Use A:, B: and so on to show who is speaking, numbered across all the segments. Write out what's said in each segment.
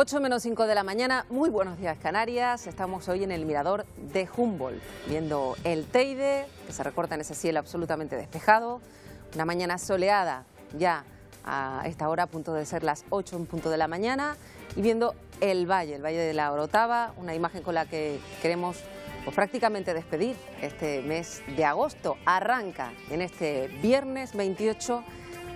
A: 8 menos 5 de la mañana, muy buenos días Canarias, estamos hoy en el mirador de Humboldt, viendo el Teide, que se recorta en ese cielo absolutamente despejado, una mañana soleada ya a esta hora, a punto de ser las 8 en punto de la mañana, y viendo el valle, el valle de la Orotava, una imagen con la que queremos pues, prácticamente despedir este mes de agosto, arranca en este viernes 28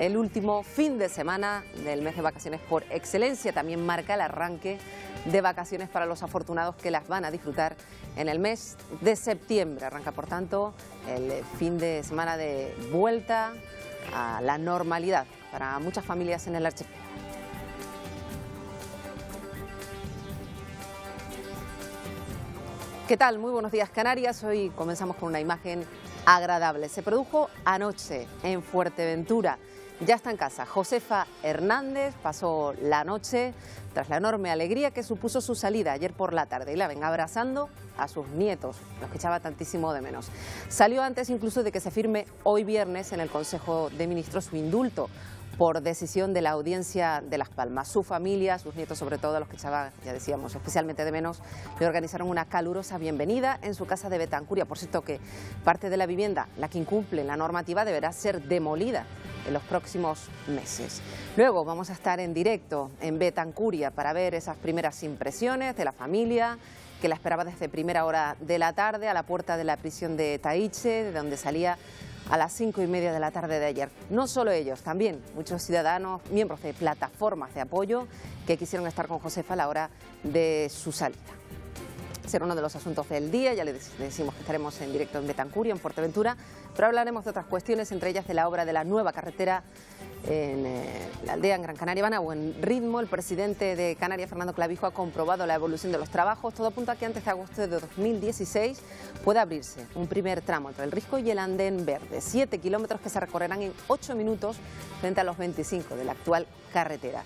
A: el último fin de semana del mes de vacaciones por excelencia también marca el arranque de vacaciones para los afortunados que las van a disfrutar en el mes de septiembre. Arranca, por tanto, el fin de semana de vuelta a la normalidad para muchas familias en el archipiélago. ¿Qué tal? Muy buenos días Canarias. Hoy comenzamos con una imagen agradable. Se produjo anoche en Fuerteventura ya está en casa. Josefa Hernández pasó la noche tras la enorme alegría que supuso su salida ayer por la tarde y la ven abrazando a sus nietos, los que echaba tantísimo de menos. Salió antes incluso de que se firme hoy viernes en el Consejo de Ministros su indulto por decisión de la audiencia de Las Palmas. Su familia, sus nietos sobre todo, a los que echaba, ya decíamos, especialmente de menos, le organizaron una calurosa bienvenida en su casa de Betancuria. Por cierto que parte de la vivienda, la que incumple la normativa, deberá ser demolida en los próximos meses. Luego vamos a estar en directo en Betancuria para ver esas primeras impresiones de la familia que la esperaba desde primera hora de la tarde a la puerta de la prisión de Taiche, de donde salía a las cinco y media de la tarde de ayer. No solo ellos, también muchos ciudadanos, miembros de plataformas de apoyo que quisieron estar con Josefa a la hora de su salida será uno de los asuntos del día. Ya le decimos que estaremos en directo en Betancurio, en Fuerteventura, pero hablaremos de otras cuestiones, entre ellas de la obra de la nueva carretera en eh, la aldea en Gran Canaria. Van a buen ritmo. El presidente de Canarias, Fernando Clavijo, ha comprobado la evolución de los trabajos. Todo apunta a que antes de agosto de 2016 pueda abrirse un primer tramo entre el Risco y el Andén Verde. Siete kilómetros que se recorrerán en ocho minutos frente a los 25 de la actual carretera.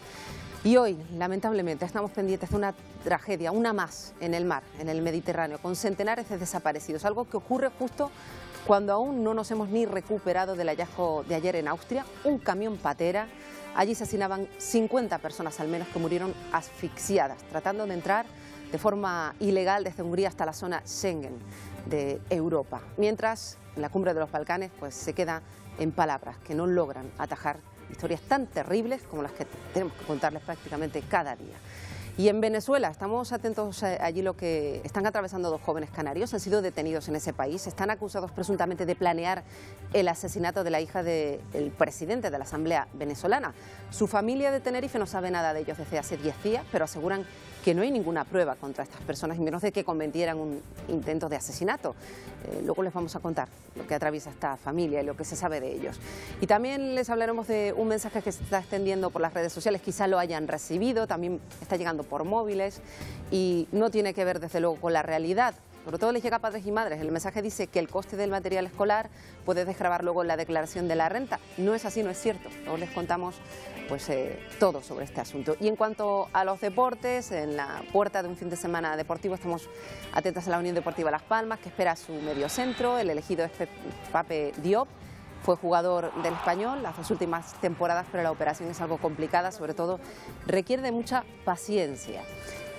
A: Y hoy, lamentablemente, estamos pendientes de una tragedia, una más en el mar, en el Mediterráneo, con centenares de desaparecidos, algo que ocurre justo cuando aún no nos hemos ni recuperado del hallazgo de ayer en Austria, un camión patera. Allí se asesinaban 50 personas al menos que murieron asfixiadas, tratando de entrar de forma ilegal desde Hungría hasta la zona Schengen de Europa. Mientras, en la cumbre de los Balcanes pues, se queda en palabras que no logran atajar historias tan terribles como las que tenemos que contarles prácticamente cada día. Y en Venezuela, estamos atentos allí lo que están atravesando dos jóvenes canarios, han sido detenidos en ese país, están acusados presuntamente de planear el asesinato de la hija del presidente de la Asamblea venezolana. Su familia de Tenerife no sabe nada de ellos desde hace 10 días, pero aseguran que no hay ninguna prueba contra estas personas, y menos de que cometieran un intento de asesinato. Eh, luego les vamos a contar lo que atraviesa esta familia y lo que se sabe de ellos. Y también les hablaremos de un mensaje que se está extendiendo por las redes sociales, quizá lo hayan recibido, también está llegando por móviles y no tiene que ver desde luego con la realidad. Sobre todo les llega a padres y madres. El mensaje dice que el coste del material escolar puede desgrabar luego en la declaración de la renta. No es así, no es cierto. Luego les contamos pues eh, todo sobre este asunto. Y en cuanto a los deportes, en la puerta de un fin de semana deportivo estamos atentas a la Unión Deportiva Las Palmas, que espera su centro... El elegido es Pape Diop, fue jugador del español las dos últimas temporadas, pero la operación es algo complicada, sobre todo requiere de mucha paciencia.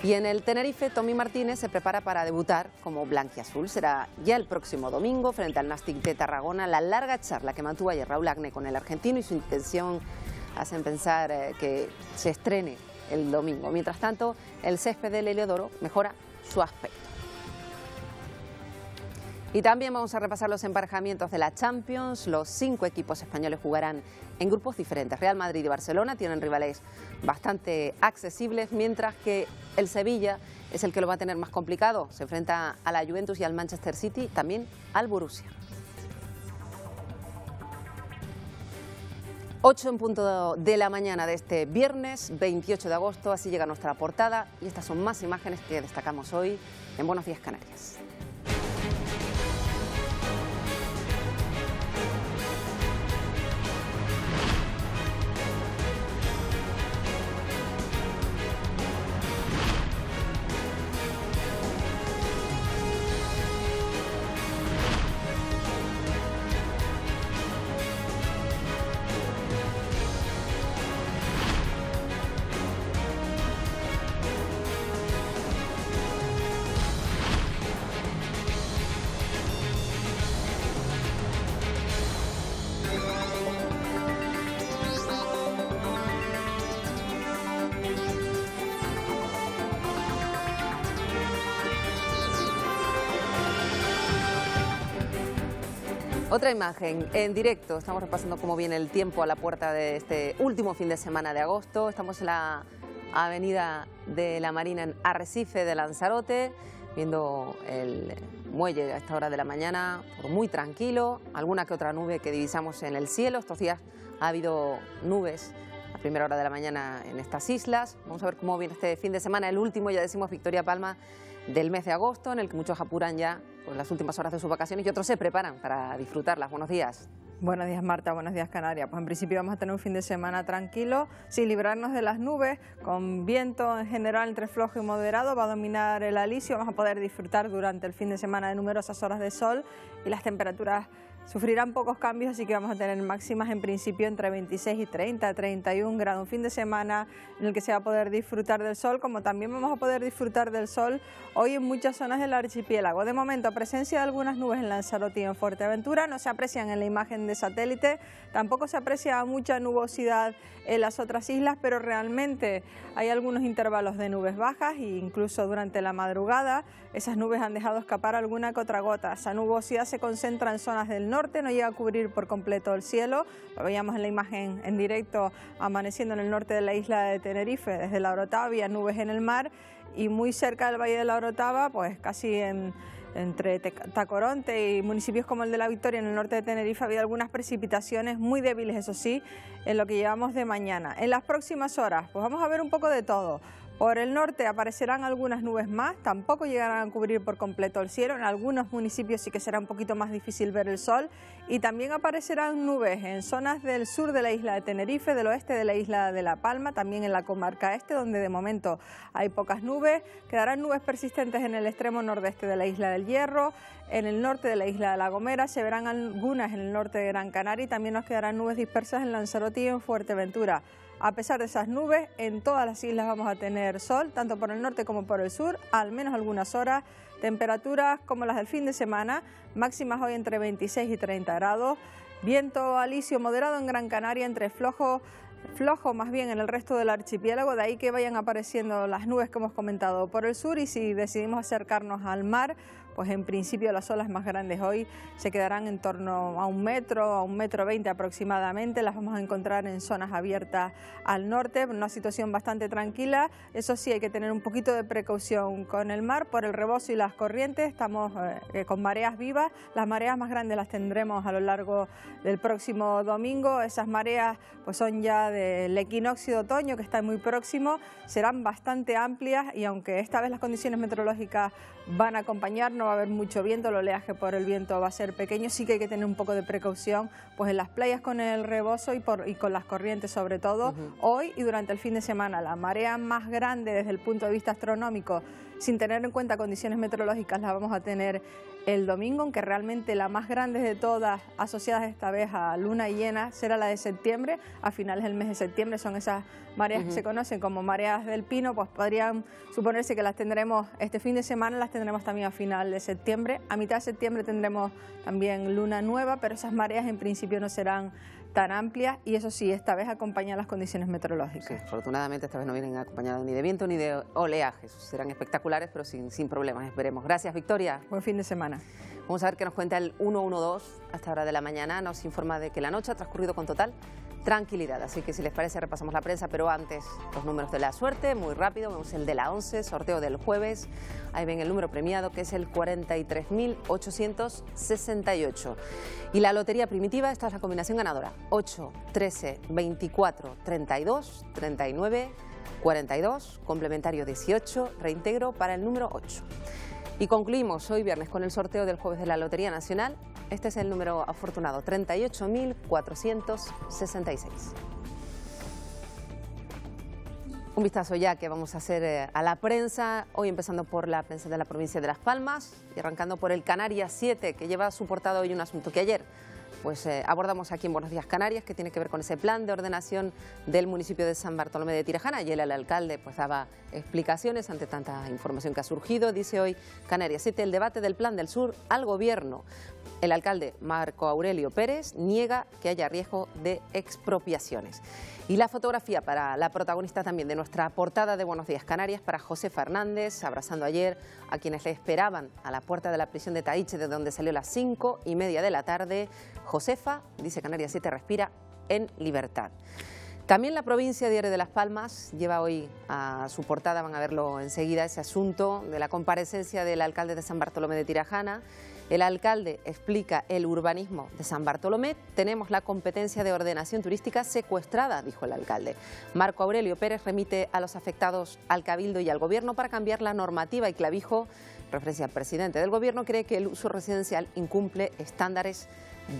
A: Y en el Tenerife, Tommy Martínez se prepara para debutar como blanquiazul. Será ya el próximo domingo frente al Nastic de Tarragona la larga charla que mantuvo ayer Raúl Agne con el argentino y su intención hacen pensar eh, que se estrene el domingo. Mientras tanto, el césped del Heliodoro mejora su aspecto. Y también vamos a repasar los emparejamientos de la Champions. Los cinco equipos españoles jugarán en grupos diferentes. Real Madrid y Barcelona tienen rivales bastante accesibles, mientras que el Sevilla es el que lo va a tener más complicado. Se enfrenta a la Juventus y al Manchester City, también al Borussia. 8 en punto de la mañana de este viernes 28 de agosto, así llega nuestra portada y estas son más imágenes que destacamos hoy en Buenos Días Canarias. imagen en directo. Estamos repasando cómo viene el tiempo a la puerta de este último fin de semana de agosto. Estamos en la avenida de la Marina en Arrecife de Lanzarote, viendo el muelle a esta hora de la mañana por muy tranquilo. Alguna que otra nube que divisamos en el cielo. Estos días ha habido nubes a primera hora de la mañana en estas islas. Vamos a ver cómo viene este fin de semana, el último, ya decimos, Victoria Palma del mes de agosto, en el que muchos apuran ya ...por las últimas horas de sus vacaciones y otros se preparan para disfrutarlas. Buenos días.
B: Buenos días Marta, buenos días Canarias. Pues en principio vamos a tener un fin de semana tranquilo, sin librarnos de las nubes, con viento en general entre flojo y moderado, va a dominar el alisio, vamos a poder disfrutar durante el fin de semana de numerosas horas de sol y las temperaturas Sufrirán pocos cambios, así que vamos a tener máximas en principio entre 26 y 30, 31 grados. Un fin de semana en el que se va a poder disfrutar del sol, como también vamos a poder disfrutar del sol hoy en muchas zonas del archipiélago. De momento, presencia de algunas nubes en Lanzarote y en Fuerteventura. No se aprecian en la imagen de satélite. Tampoco se aprecia mucha nubosidad en las otras islas, pero realmente hay algunos intervalos de nubes bajas e incluso durante la madrugada esas nubes han dejado escapar alguna que otra gota. Esa nubosidad se concentra en zonas del norte, no llega a cubrir por completo el cielo. Lo veíamos en la imagen en directo amaneciendo en el norte de la isla de Tenerife, desde la había nubes en el mar y muy cerca del Valle de la Orotava, pues casi en entre Tacoronte y municipios como el de La Victoria en el norte de Tenerife ha habido algunas precipitaciones muy débiles, eso sí, en lo que llevamos de mañana. En las próximas horas, pues vamos a ver un poco de todo. Por el norte aparecerán algunas nubes más, tampoco llegarán a cubrir por completo el cielo, en algunos municipios sí que será un poquito más difícil ver el sol y también aparecerán nubes en zonas del sur de la isla de Tenerife, del oeste de la isla de La Palma, también en la comarca este donde de momento hay pocas nubes, quedarán nubes persistentes en el extremo nordeste de la isla del Hierro, en el norte de la isla de La Gomera, se verán algunas en el norte de Gran Canaria y también nos quedarán nubes dispersas en Lanzarote y en Fuerteventura. A pesar de esas nubes, en todas las islas vamos a tener sol, tanto por el norte como por el sur, al menos algunas horas. Temperaturas como las del fin de semana, máximas hoy entre 26 y 30 grados. Viento alisio moderado en Gran Canaria, entre flojo flojo más bien en el resto del archipiélago, de ahí que vayan apareciendo las nubes que hemos comentado por el sur y si decidimos acercarnos al mar, pues en principio las olas más grandes hoy se quedarán en torno a un metro, a un metro veinte aproximadamente, las vamos a encontrar en zonas abiertas al norte, una situación bastante tranquila, eso sí hay que tener un poquito de precaución con el mar por el rebozo y las corrientes, estamos eh, con mareas vivas, las mareas más grandes las tendremos a lo largo del próximo domingo, esas mareas pues son ya del equinoccio de otoño que está muy próximo, serán bastante amplias y aunque esta vez las condiciones meteorológicas van a acompañar, no va a haber mucho viento, el oleaje por el viento va a ser pequeño, sí que hay que tener un poco de precaución pues en las playas con el rebozo y, con las corrientes sobre todo, hoy y durante el fin de semana. La marea más grande desde el punto de vista astronómico sin tener en cuenta condiciones meteorológicas, las vamos a tener el domingo, aunque realmente la más grande de todas, asociadas esta vez a luna llena, será la de septiembre, a finales del mes de septiembre, son esas mareas que se conocen como mareas del pino, pues podrían suponerse que las tendremos este fin de semana, las tendremos también a final de septiembre, a mitad de septiembre tendremos también luna nueva, pero esas mareas en principio no serán tan amplia y eso sí, esta vez acompaña las condiciones meteorológicas.
A: afortunadamente esta vez no vienen acompañadas ni de viento ni de oleajes, serán espectaculares pero sin, problemas, esperemos. Gracias Victoria. Buen fin de semana. Vamos a ver qué nos cuenta el 112 hasta hora de la mañana, nos informa de que la noche ha transcurrido con total tranquilidad. Así que si les parece repasamos la prensa, pero antes los números de la suerte, muy rápido, vemos el de la 11, sorteo del jueves. Ahí ven el número premiado que es el 43.868. Y la lotería primitiva, esta es la combinación ganadora, 8, 13, 24, 32, 39, 42, complementario 18, reintegro para el número 8. Y concluimos hoy viernes con el sorteo del jueves de la Lotería Nacional. Este es el número afortunado, 38.466. Un vistazo ya que vamos a hacer eh, a la prensa, hoy empezando por la prensa de la provincia de Las Palmas y arrancando por el Canarias 7, que lleva su portada hoy un asunto que ayer pues eh, abordamos aquí en Buenos Días Canarias, que tiene que ver con ese plan de ordenación del municipio de San Bartolomé de Tirajana. y el alcalde pues daba explicaciones ante tanta información que ha surgido. Dice hoy Canarias 7, el debate del plan del sur al gobierno. El alcalde Marco Aurelio Pérez niega que haya riesgo de expropiaciones. Y la fotografía para la protagonista también de nuestra portada de Buenos Días Canarias, para José Fernández, abrazando ayer a quienes le esperaban a la puerta de la prisión de Taiche, de donde salió a las cinco y media de la tarde. Josefa, dice Canarias te respira en libertad. También la provincia Diario de Las Palmas lleva hoy a su portada, van a verlo enseguida, ese asunto de la comparecencia del alcalde de San Bartolomé de Tirajana el alcalde explica el urbanismo de San Bartolomé. Tenemos la competencia de ordenación turística secuestrada, dijo el alcalde. Marco Aurelio Pérez remite a los afectados al Cabildo y al Gobierno para cambiar la normativa y Clavijo, referencia al presidente del Gobierno, cree que el uso residencial incumple estándares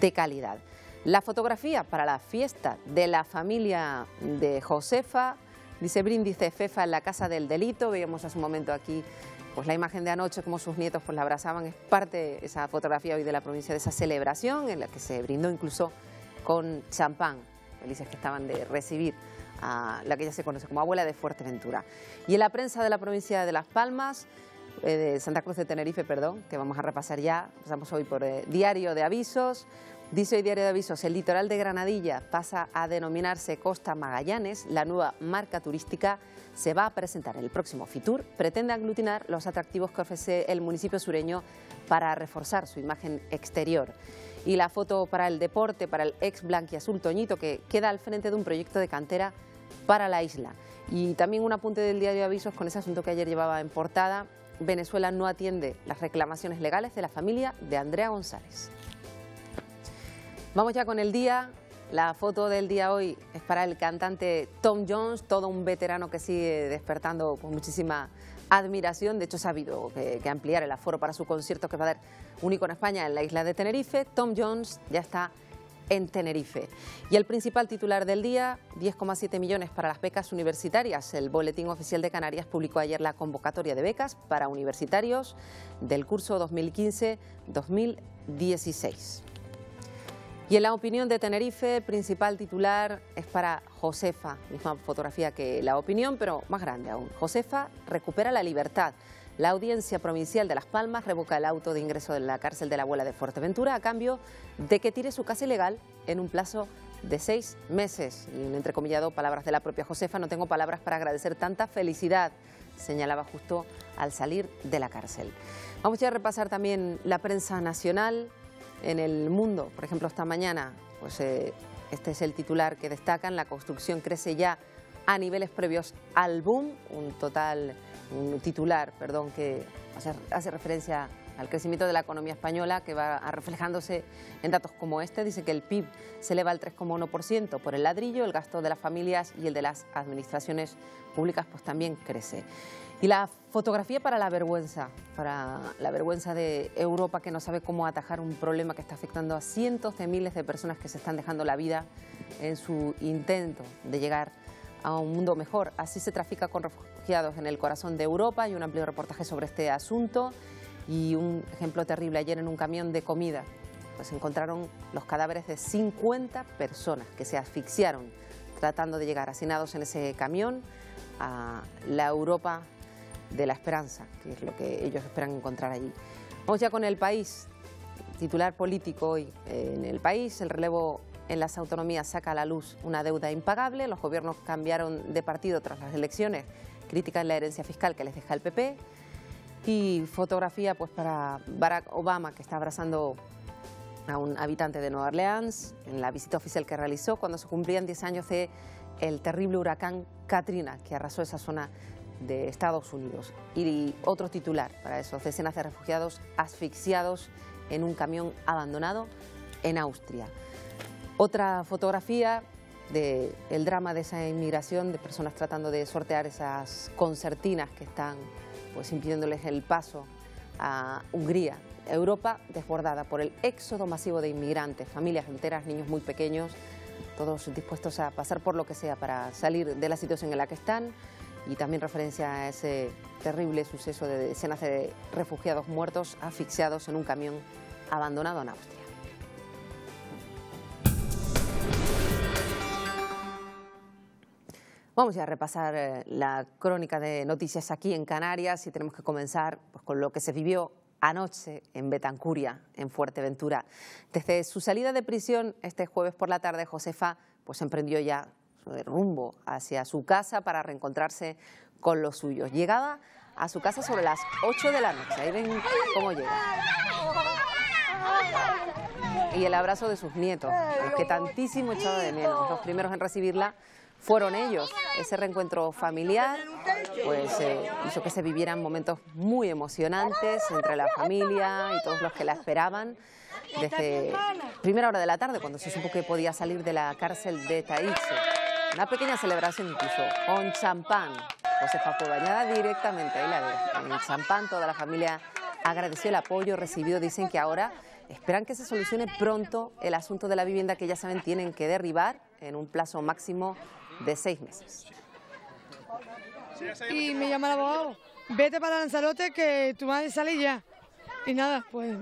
A: de calidad. La fotografía para la fiesta de la familia de Josefa, dice Brindis Fefa en la Casa del Delito, veíamos hace un momento aquí pues la imagen de anoche, como sus nietos pues la abrazaban, es parte de esa fotografía hoy de la provincia, de esa celebración en la que se brindó incluso con champán, felices que estaban de recibir a la que ya se conoce como abuela de Fuerteventura. Y en la prensa de la provincia de Las Palmas, eh, de Santa Cruz de Tenerife, perdón, que vamos a repasar ya, pasamos hoy por eh, diario de avisos, Dice hoy Diario de Avisos, el litoral de Granadilla pasa a denominarse Costa Magallanes, la nueva marca turística se va a presentar en el próximo FITUR, pretende aglutinar los atractivos que ofrece el municipio sureño para reforzar su imagen exterior. Y la foto para el deporte, para el ex Azul Toñito, que queda al frente de un proyecto de cantera para la isla. Y también un apunte del Diario de Avisos con ese asunto que ayer llevaba en portada, Venezuela no atiende las reclamaciones legales de la familia de Andrea González. Vamos ya con el día. La foto del día hoy es para el cantante Tom Jones, todo un veterano que sigue despertando con pues, muchísima admiración. De hecho, se ha habido que, ampliar el aforo para su concierto que va a dar único en España en la isla de Tenerife. Tom Jones ya está en Tenerife. Y el principal titular del día, 10,7 millones para las becas universitarias. El Boletín Oficial de Canarias publicó ayer la convocatoria de becas para universitarios del curso 2015-2016. Y en la opinión de Tenerife, principal titular es para Josefa, misma fotografía que la opinión, pero más grande aún. Josefa recupera la libertad. La audiencia provincial de Las Palmas revoca el auto de ingreso de la cárcel de la abuela de Fuerteventura a cambio de que tire su casa ilegal en un plazo de seis meses. Y un entrecomillado, palabras de la propia Josefa, no tengo palabras para agradecer tanta felicidad, señalaba justo al salir de la cárcel. Vamos a repasar también la prensa nacional en el mundo. Por ejemplo, esta mañana, pues eh, este es el titular que destacan, la construcción crece ya a niveles previos al boom, un total, titular, perdón, que hace, referencia al crecimiento de la economía española que va reflejándose en datos como este. Dice que el PIB se eleva al 3,1% por el ladrillo, el gasto de las familias y el de las administraciones públicas pues también crece. Y la fotografía para la vergüenza, para la vergüenza de Europa que no sabe cómo atajar un problema que está afectando a cientos de miles de personas que se están dejando la vida en su intento de llegar a un mundo mejor. Así se trafica con refugiados en el corazón de Europa. y un amplio reportaje sobre este asunto y un ejemplo terrible ayer en un camión de comida. Pues encontraron los cadáveres de 50 personas que se asfixiaron tratando de llegar hacinados en ese camión a la Europa de la esperanza, que es lo que ellos esperan encontrar allí. Vamos ya con el país, titular político hoy eh, en el país, el relevo en las autonomías saca a la luz una deuda impagable, los gobiernos cambiaron de partido tras las elecciones, critican la herencia fiscal que les deja el PP y fotografía pues para Barack Obama que está abrazando a un habitante de Nueva Orleans en la visita oficial que realizó cuando se cumplían 10 años de el terrible huracán Katrina que arrasó esa zona de Estados Unidos. Y otro titular para eso, decenas de refugiados asfixiados en un camión abandonado en Austria. Otra fotografía del el drama de esa inmigración, de personas tratando de sortear esas concertinas que están pues, impidiéndoles el paso a Hungría. Europa desbordada por el éxodo masivo de inmigrantes, familias enteras, niños muy pequeños, todos dispuestos a pasar por lo que sea para salir de la situación en la que están y también referencia a ese terrible suceso de decenas de refugiados muertos asfixiados en un camión abandonado en Austria. Vamos a repasar eh, la crónica de noticias aquí en Canarias y tenemos que comenzar pues, con lo que se vivió anoche en Betancuria, en Fuerteventura. Desde su salida de prisión este jueves por la tarde, Josefa pues emprendió ya de rumbo hacia su casa para reencontrarse con los suyos. Llegaba a su casa sobre las 8 de la noche. Ahí ven cómo llega. Y el abrazo de sus nietos, los que tantísimo echaba de menos. Los primeros en recibirla fueron ellos. Ese reencuentro familiar pues, eh, hizo que se vivieran momentos muy emocionantes entre la familia y todos los que la esperaban. Desde primera hora de la tarde, cuando se supo que podía salir de la cárcel de Taiche. Una pequeña celebración incluso con champán. Josefa fue bañada directamente ahí la, en el champán. Toda la familia agradeció el apoyo recibido. Dicen que ahora esperan que se solucione pronto el asunto de la vivienda que ya saben tienen que derribar en un plazo máximo de seis meses.
C: Y me llama el abogado,
D: vete para Lanzarote que tu madre sale ya. Y nada, pues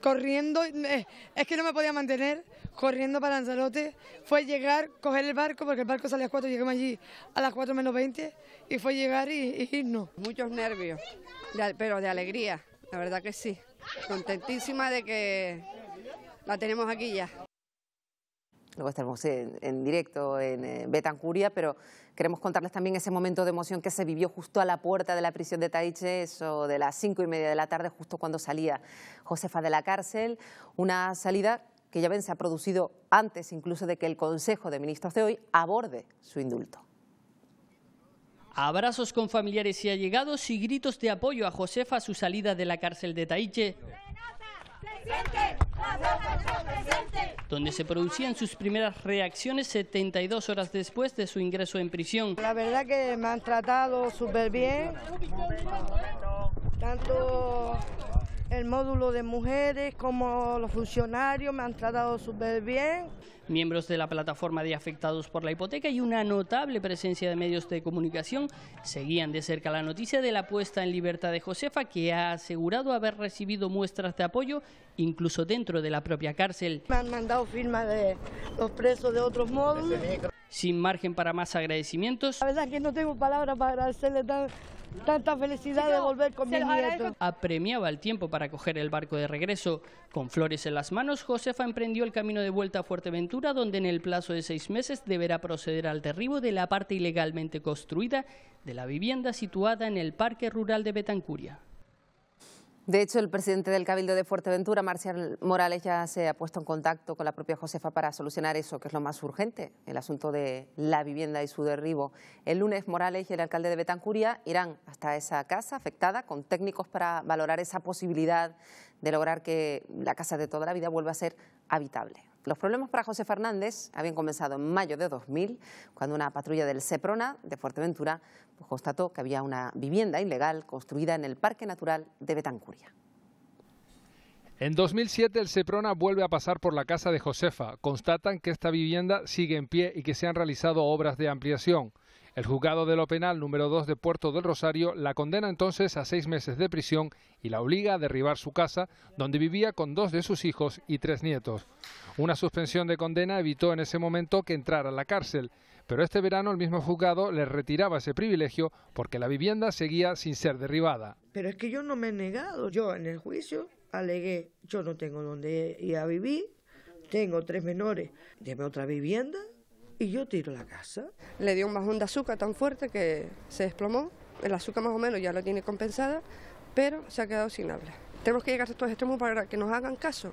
D: corriendo, eh, es que no me podía mantener Corriendo para Lanzarote fue llegar, coger el barco, porque el barco salía a las 4, llegamos allí a las 4 menos 20, y fue llegar y, y irnos. Muchos nervios, pero de alegría, la verdad que sí. Contentísima de que la tenemos aquí ya.
A: Luego estaremos en, directo en eh, Betancuria, pero queremos contarles también ese momento de emoción que se vivió justo a la puerta de la prisión de Taiche, eso de las cinco y media de la tarde, justo cuando salía Josefa de la cárcel. Una salida que ya ven se ha producido antes incluso de que el Consejo de Ministros de hoy aborde su indulto.
E: Abrazos con familiares y allegados y gritos de apoyo a Josefa a su salida de la cárcel de Taiche. Donde se producían sus primeras reacciones 72 horas después de su ingreso en prisión. La verdad que me han
D: tratado súper bien, tanto el módulo de mujeres, como los funcionarios me han tratado súper bien.
E: Miembros de la plataforma de afectados por la hipoteca y una notable presencia de medios de comunicación seguían de cerca la noticia de la puesta en libertad de Josefa, que ha asegurado haber recibido muestras de apoyo incluso dentro de la propia cárcel.
D: Me han mandado firmas de los presos de otros módulos.
E: Sin margen para más agradecimientos. La verdad es que no tengo palabras
D: para agradecerle tan tanta felicidad de volver con mi nieto.
E: Apremiaba el tiempo para coger el barco de regreso. Con flores en las manos, Josefa emprendió el camino de vuelta a Fuerteventura, donde en el plazo de seis meses deberá proceder al derribo de la parte ilegalmente construida de la vivienda situada en el Parque Rural de Betancuria.
A: De hecho, el presidente del Cabildo de Fuerteventura, Marcial Morales, ya se ha puesto en contacto con la propia Josefa para solucionar eso, que es lo más urgente, el asunto de la vivienda y su derribo. El lunes, Morales y el alcalde de Betancuria irán hasta esa casa afectada con técnicos para valorar esa posibilidad de lograr que la casa de toda la vida vuelva a ser habitable. Los problemas para José Fernández habían comenzado en mayo de 2000, cuando una patrulla del Seprona de Fuerteventura pues, constató que había una vivienda ilegal construida en el Parque Natural de Betancuria.
F: En 2007 el Seprona vuelve a pasar por la casa de Josefa. Constatan que esta vivienda sigue en pie y que se han realizado obras de ampliación. El juzgado de lo penal número 2 de Puerto del Rosario la condena entonces a seis meses de prisión y la obliga a derribar su casa, donde vivía con dos de sus hijos y tres nietos. Una suspensión de condena evitó en ese momento que entrara a la cárcel, pero este verano el mismo juzgado le retiraba ese privilegio porque la vivienda seguía sin ser derribada.
D: Pero es que yo no me he negado, yo en el juicio alegué, yo no tengo dónde ir a vivir, tengo tres menores, deme otra vivienda y yo tiro la casa. Le dio un bajón de azúcar tan fuerte que se desplomó. El azúcar más o menos ya lo tiene compensada, pero se ha quedado sin habla. Tenemos que llegar a estos extremos para que nos hagan caso.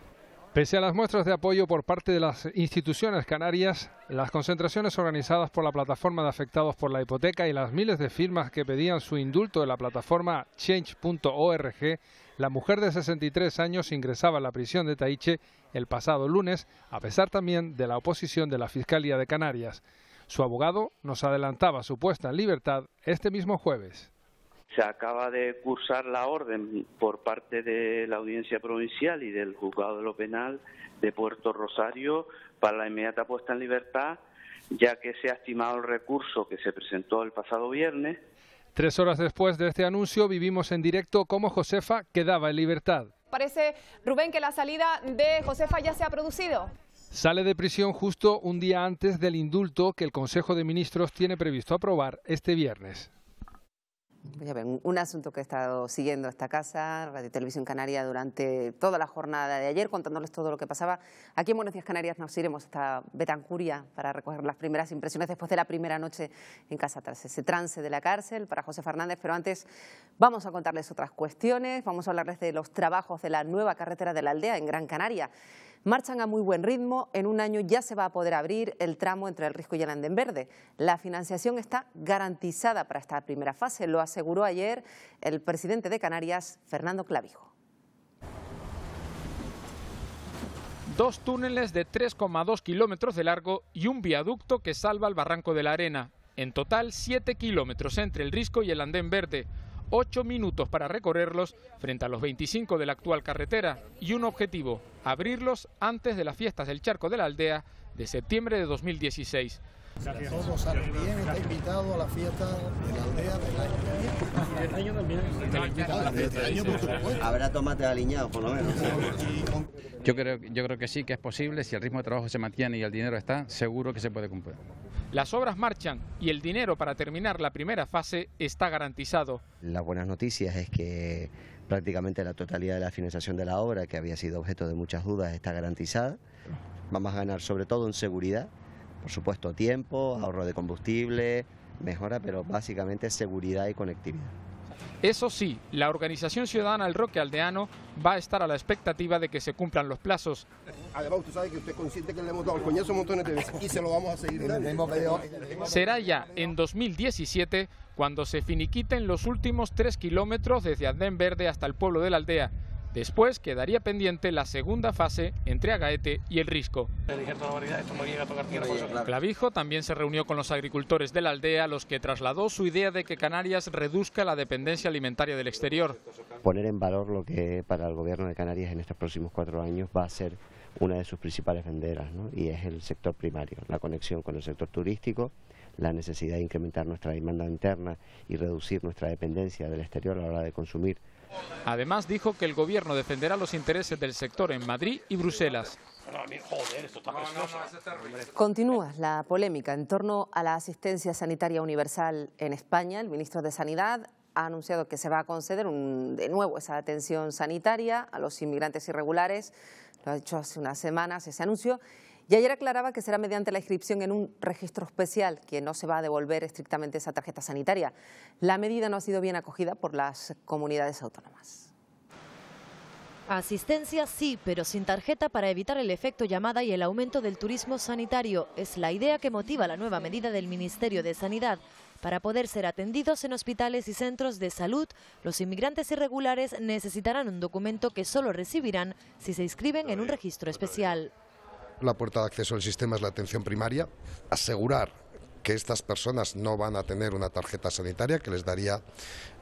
F: Pese a las muestras de apoyo por parte de las instituciones canarias, las concentraciones organizadas por la plataforma de afectados por la hipoteca y las miles de firmas que pedían su indulto de la plataforma change.org, la mujer de 63 años ingresaba a la prisión de Taiche el pasado lunes, a pesar también de la oposición de la Fiscalía de Canarias. Su abogado nos adelantaba su puesta en libertad este mismo jueves.
C: Se acaba de cursar la orden por parte de la Audiencia Provincial y del Juzgado de lo Penal de Puerto Rosario para la inmediata puesta en libertad, ya que se ha estimado el recurso que se presentó el pasado viernes.
F: Tres horas después de este anuncio vivimos en directo cómo Josefa quedaba en libertad.
A: Parece, Rubén, que la salida de Josefa ya se ha producido.
F: Sale de prisión justo un día antes del indulto que el Consejo de Ministros tiene previsto aprobar este viernes
A: un asunto que he estado siguiendo esta casa, Radio Televisión Canaria, durante toda la jornada de ayer, contándoles todo lo que pasaba. Aquí en Buenos Días Canarias nos iremos hasta Betancuria para recoger las primeras impresiones después de la primera noche en casa, tras ese trance de la cárcel para José Fernández. Pero antes vamos a contarles otras cuestiones, vamos a hablarles de los trabajos de la nueva carretera de la aldea en Gran Canaria. Marchan a muy buen ritmo, en un año ya se va a poder abrir el tramo entre el Risco y el Andén Verde. La financiación está garantizada para esta primera fase, lo aseguró ayer el presidente de Canarias, Fernando Clavijo.
G: Dos túneles de 3,2 kilómetros de largo y un viaducto que salva el Barranco de la Arena. En total, 7 kilómetros entre el Risco y el Andén Verde. Ocho minutos para recorrerlos frente a los 25 de la actual carretera y un objetivo, abrirlos antes de las fiestas del Charco de la Aldea de septiembre de 2016.
H: Todos bien, está invitado a la fiesta de la aldea del año. año
I: también. Habrá tomate aliñado, por lo menos.
G: Yo creo, yo creo que sí, que es posible. Si el ritmo de trabajo se mantiene y el dinero
I: está, seguro que se puede cumplir.
G: Las obras marchan y el dinero para terminar la primera fase está garantizado.
I: Las buenas noticias es que prácticamente la totalidad de la financiación de la obra, que había sido objeto de muchas dudas, está garantizada. Vamos a ganar sobre todo en seguridad, por supuesto, tiempo, ahorro de combustible, mejora, pero básicamente seguridad y conectividad.
G: Eso sí, la organización ciudadana El Roque Aldeano va a estar a la expectativa de que se cumplan los plazos.
J: Además, usted sabe que usted consiente que le hemos dado el coñazo montones de veces y se lo vamos a seguir
G: Será ya en 2017 cuando se finiquiten los últimos tres kilómetros desde Andén Verde hasta el pueblo de la aldea. Después quedaría pendiente la segunda fase entre Agaete y el Risco. Clavijo también se reunió con los agricultores de la aldea, los que trasladó su idea de que Canarias reduzca la dependencia alimentaria del exterior.
I: Poner en valor lo que para el gobierno de Canarias en estos próximos cuatro años va a ser una de sus principales banderas, y es el sector primario, la conexión con el sector turístico, la necesidad de incrementar nuestra demanda interna y reducir nuestra dependencia del exterior a la hora de consumir
G: Además, dijo que el gobierno defenderá los intereses del sector en Madrid y Bruselas.
A: Continúa la polémica en torno a la asistencia sanitaria universal en España. El ministro de Sanidad ha anunciado que se va a conceder de nuevo esa atención sanitaria a los inmigrantes irregulares. Lo ha hecho hace unas semanas ese anuncio y ayer aclaraba que será mediante la inscripción en un registro especial, que no se va a devolver estrictamente esa tarjeta sanitaria. La medida no ha sido bien acogida por las comunidades autónomas.
K: Asistencia sí, pero sin tarjeta para evitar el efecto llamada y el aumento del turismo sanitario. Es la idea que motiva la nueva medida del Ministerio de Sanidad. Para poder ser atendidos en hospitales y centros de salud, los inmigrantes irregulares necesitarán un documento que solo recibirán si se inscriben en un registro especial.
L: La puerta de acceso al sistema es la atención primaria. Asegurar que estas personas no van a tener una tarjeta sanitaria que les daría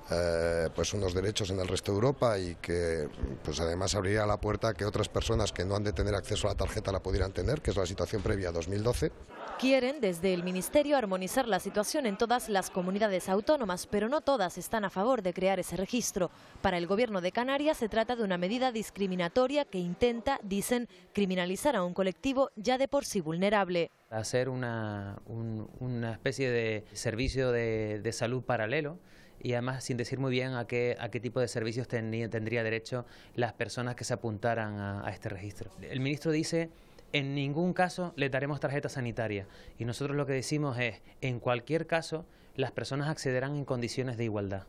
L: eh, pues unos derechos en el resto de Europa y que pues además abriría la puerta a que otras personas que no han de tener acceso a la tarjeta la pudieran tener, que es la situación previa a 2012.
K: Quieren desde el Ministerio armonizar la situación en todas las comunidades autónomas, pero no todas están a favor de crear ese registro. Para el Gobierno de Canarias se trata de una medida discriminatoria que intenta, dicen, criminalizar a un colectivo ya de por sí vulnerable.
C: Hacer una, una especie de servicio de salud paralelo y además sin decir muy bien a qué, a qué tipo de servicios tendría derecho las personas que se apuntaran a, a este registro. El ministro dice en ningún caso le daremos tarjeta sanitaria. Y nosotros lo que decimos es, en cualquier caso, las personas accederán en condiciones de igualdad.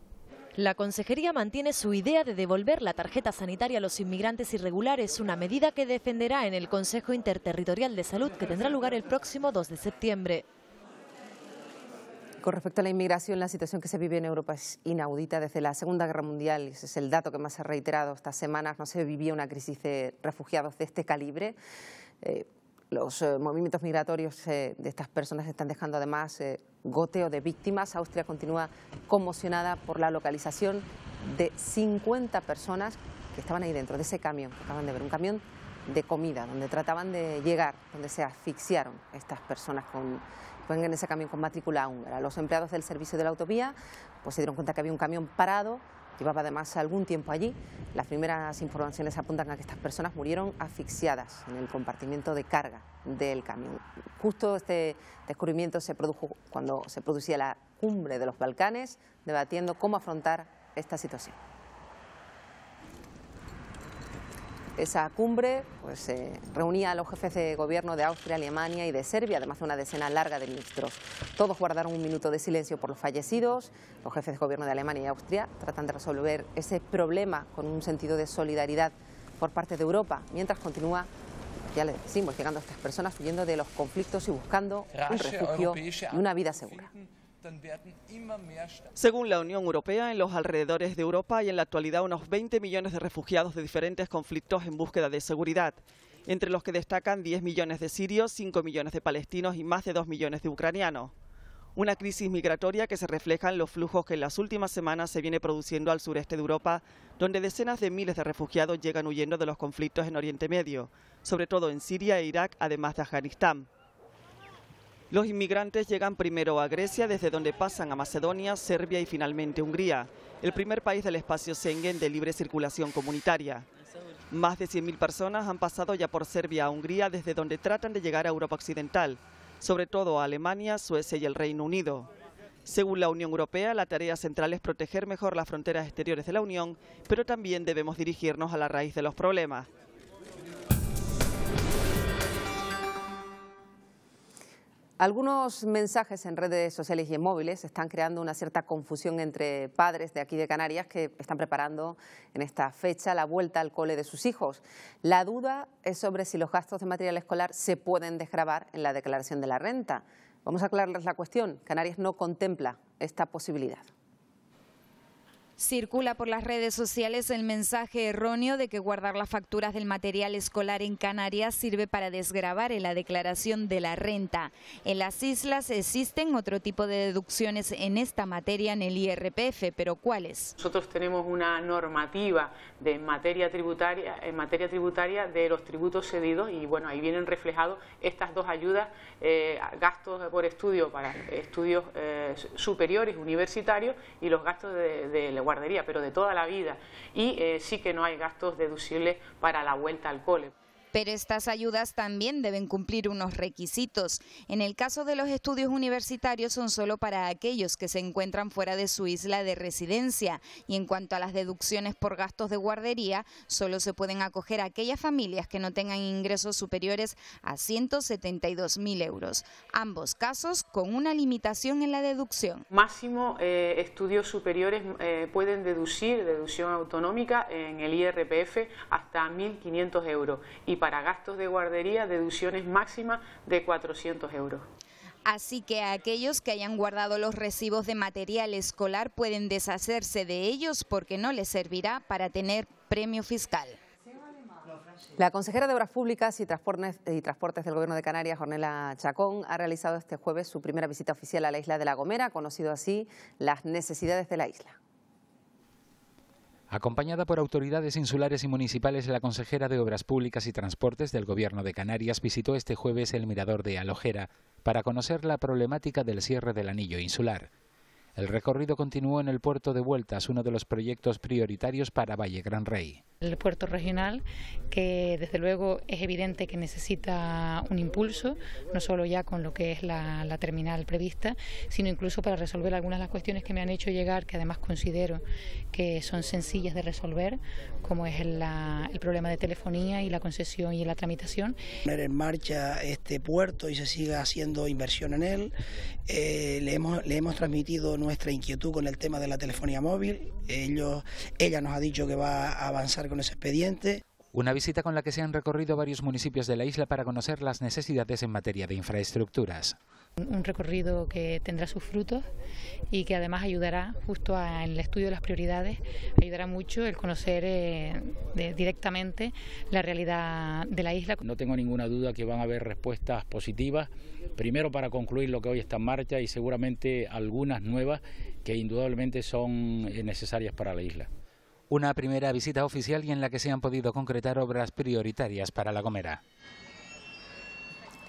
K: La Consejería mantiene su idea de devolver la tarjeta sanitaria a los inmigrantes irregulares, una medida que defenderá en el Consejo Interterritorial de Salud que tendrá lugar el próximo 2 de septiembre.
A: Con respecto a la inmigración, la situación que se vive en Europa es inaudita. Desde la Segunda Guerra Mundial, ese es el dato que más se ha reiterado estas semanas, no se vivía una crisis de refugiados de este calibre. Eh, los eh, movimientos migratorios eh, de estas personas están dejando además goteo de víctimas. Austria continúa conmocionada por la localización de 50 personas que estaban ahí dentro de ese camión acaban de ver, un camión de comida, donde trataban de llegar, donde se asfixiaron estas personas con pues en ese camión con matrícula húngara. Los empleados del servicio de la autovía pues se dieron cuenta que había un camión parado llevaba además algún tiempo allí. Las primeras informaciones apuntan a que estas personas murieron asfixiadas en el compartimiento de carga del camión. Justo este descubrimiento se produjo cuando se producía la cumbre de los Balcanes, debatiendo cómo afrontar esta situación. Esa cumbre pues, eh, reunía a los jefes de gobierno de Austria, Alemania y de Serbia, además de una decena larga de ministros. Todos guardaron un minuto de silencio por los fallecidos. Los jefes de gobierno de Alemania y Austria tratan de resolver ese problema con un sentido de solidaridad por parte de Europa, mientras continúa ya le decimos, llegando a estas personas huyendo de los conflictos
M: y buscando
N: un refugio y una vida segura.
M: Según la Unión Europea, en los alrededores de Europa hay en la actualidad unos 20 millones de refugiados de diferentes conflictos en búsqueda de seguridad, entre los que destacan 10 millones de sirios, 5 millones de palestinos y más de 2 millones de ucranianos. Una crisis migratoria que se refleja en los flujos que en las últimas semanas se viene produciendo al sureste de Europa, donde decenas de miles de refugiados llegan huyendo de los conflictos en Oriente Medio, sobre todo en Siria e Irak, además de Afganistán. Los inmigrantes llegan primero a Grecia, desde donde pasan a Macedonia, Serbia y finalmente Hungría, el primer país del espacio Schengen de libre circulación comunitaria. Más de 100.000 personas han pasado ya por Serbia a Hungría, desde donde tratan de llegar a Europa Occidental, sobre todo a Alemania, Suecia y el Reino Unido. Según la Unión Europea, la tarea central es proteger mejor las fronteras exteriores de la Unión, pero también debemos dirigirnos a la raíz de los problemas,
A: Algunos mensajes en redes sociales y en móviles están creando una cierta confusión entre padres de aquí de Canarias que están preparando en esta fecha la vuelta al cole de sus hijos. La duda es sobre si los gastos de material escolar se pueden desgravar en la declaración de la renta. Vamos a aclararles la cuestión. Canarias no contempla esta posibilidad.
N: Circula por las redes sociales el mensaje erróneo de que guardar las facturas del material escolar en Canarias sirve para desgravar en la declaración de la renta. En las islas existen otro tipo de deducciones en esta materia en el IRPF, pero ¿cuáles?
C: Nosotros tenemos una normativa de materia tributaria, en materia tributaria de los tributos cedidos y bueno, ahí vienen reflejados estas dos ayudas, eh, gastos por estudio para estudios eh, superiores, universitarios y los gastos de, de guardería, pero de toda la vida, y eh, sí que no hay gastos deducibles para la vuelta al cole
N: pero estas ayudas también deben cumplir unos requisitos. En el caso de los estudios universitarios son solo para aquellos que se encuentran fuera de su isla de residencia y en cuanto a las deducciones por gastos de guardería, solo se pueden acoger aquellas familias que no tengan ingresos superiores a 172.000 euros. Ambos casos con una limitación en la deducción. Máximo eh, estudios superiores eh, pueden deducir deducción autonómica en el IRPF hasta
C: 1.500 euros y para gastos de guardería deducciones máximas de 400
O: euros.
N: Así que aquellos que hayan guardado los recibos de material escolar pueden deshacerse de ellos porque no les servirá para tener premio fiscal.
A: La consejera de Obras Públicas y Transportes, y Transportes del Gobierno de Canarias, Jornela Chacón, ha realizado este jueves su primera visita oficial a la isla de La Gomera, conocido así las necesidades de la isla.
G: Acompañada por autoridades insulares y municipales, la consejera de Obras Públicas y Transportes del Gobierno de Canarias visitó este jueves el mirador de Alojera para conocer la problemática del cierre del anillo insular. El recorrido continuó en el puerto de Vueltas, uno de los proyectos prioritarios para Valle Gran Rey.
O: El puerto regional, que desde luego es evidente que necesita un impulso, no solo ya con lo que es la, terminal prevista, sino incluso para resolver algunas de las cuestiones que me han hecho llegar, que además considero que son sencillas de resolver, como es el problema de telefonía y la concesión y la tramitación.
E: Poner en marcha este puerto y se siga haciendo inversión en él. Eh, le, hemos, le hemos transmitido nuestra inquietud con el tema de la telefonía móvil. Ellos, ella nos ha dicho que va a avanzar con ese expediente.
G: Una visita con la que se han recorrido varios municipios de la isla para conocer las necesidades en materia de infraestructuras.
O: Un recorrido que tendrá sus frutos y que además ayudará justo al en el estudio de las prioridades, ayudará mucho el conocer eh, directamente la realidad de la isla.
G: No tengo ninguna duda que van a haber respuestas positivas, primero para concluir lo que hoy está en marcha y seguramente algunas nuevas que indudablemente son eh, necesarias para la isla una primera visita oficial y en la que se han podido concretar obras prioritarias para La Gomera.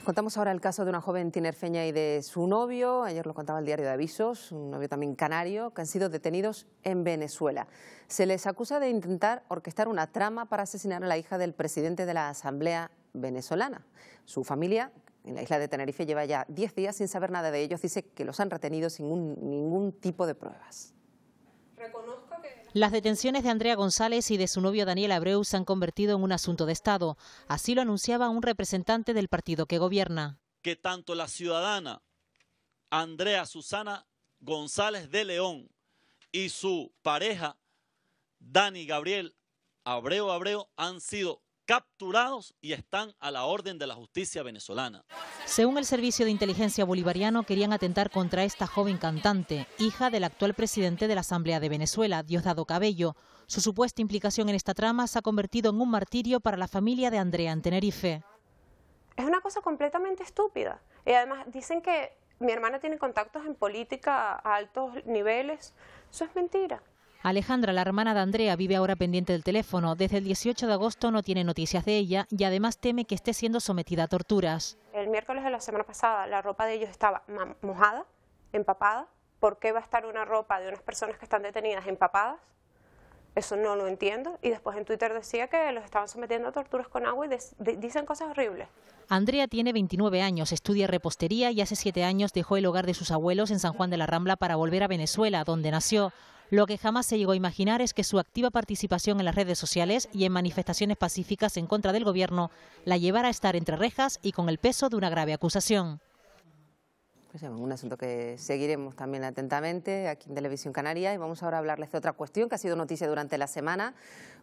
A: Contamos ahora el caso de una joven tinerfeña y de su novio, ayer lo contaba el diario de avisos, un novio también canario, que han sido detenidos en Venezuela. Se les acusa de intentar orquestar una trama para asesinar a la hija del presidente de la Asamblea venezolana. Su familia, en la isla de Tenerife, lleva ya 10 días sin saber nada de ellos, dice que los han retenido sin ningún tipo de pruebas.
O: Las detenciones de Andrea González y de su novio Daniel Abreu se han convertido en un asunto de Estado. Así lo anunciaba un representante del partido que gobierna.
M: Que tanto la ciudadana Andrea Susana González de León y su pareja Dani Gabriel Abreu Abreu han sido capturados y están a la orden de la justicia venezolana.
O: Según el Servicio de Inteligencia Bolivariano, querían atentar contra esta joven cantante, hija del actual presidente de la Asamblea de Venezuela, Diosdado Cabello. Su supuesta implicación en esta trama se ha convertido en un martirio para la familia de Andrea en Tenerife.
P: Es una cosa completamente estúpida. Y además dicen que mi hermana tiene contactos en política a altos niveles. Eso es mentira.
O: Alejandra, la hermana de Andrea, vive ahora pendiente del teléfono. Desde el 18 de agosto no tiene noticias de ella y además teme que esté siendo sometida a torturas.
P: El miércoles de la semana pasada la ropa de ellos estaba mojada, empapada. ¿Por qué va a estar una ropa de unas personas que están detenidas empapadas? Eso no lo entiendo. Y después en Twitter decía que los estaban sometiendo a torturas con agua y dicen cosas horribles.
O: Andrea tiene 29 años, estudia repostería y hace 7 años dejó el hogar de sus abuelos en San Juan de la Rambla para volver a Venezuela, donde nació. Lo que jamás se llegó a imaginar es que su activa participación en las redes sociales y en manifestaciones pacíficas en contra del gobierno la llevara a estar entre rejas y con el peso de una grave acusación.
A: Pues un asunto que seguiremos también atentamente aquí en Televisión Canaria y vamos ahora a hablarles de otra cuestión que ha sido noticia durante la semana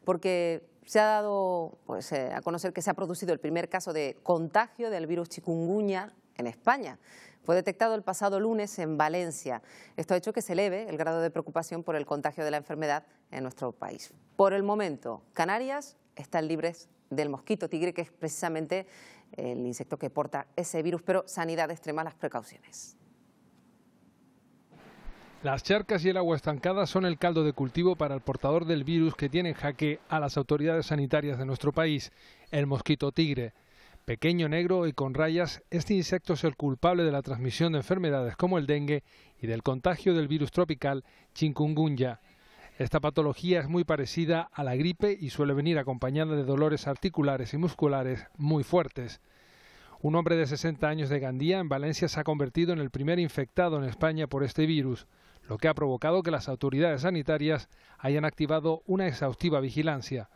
A: porque se ha dado pues, eh, a conocer que se ha producido el primer caso de contagio del virus chikungunya en España fue detectado el pasado lunes en Valencia. Esto ha hecho que se eleve el grado de preocupación por el contagio de la enfermedad en nuestro país. Por el momento, Canarias están libres del mosquito tigre, que es precisamente el insecto que porta ese virus, pero sanidad extrema las precauciones.
F: Las charcas y el agua estancada son el caldo de cultivo para el portador del virus que tiene en jaque a las autoridades sanitarias de nuestro país, el mosquito tigre pequeño, negro y con rayas, este insecto es el culpable de la transmisión de enfermedades como el dengue y del contagio del virus tropical chikungunya. Esta patología es muy parecida a la gripe y suele venir acompañada de dolores articulares y musculares muy fuertes. Un hombre de 60 años de Gandía, en Valencia, se ha convertido en el primer infectado en España por este virus, lo que ha provocado que las autoridades sanitarias hayan activado una exhaustiva vigilancia.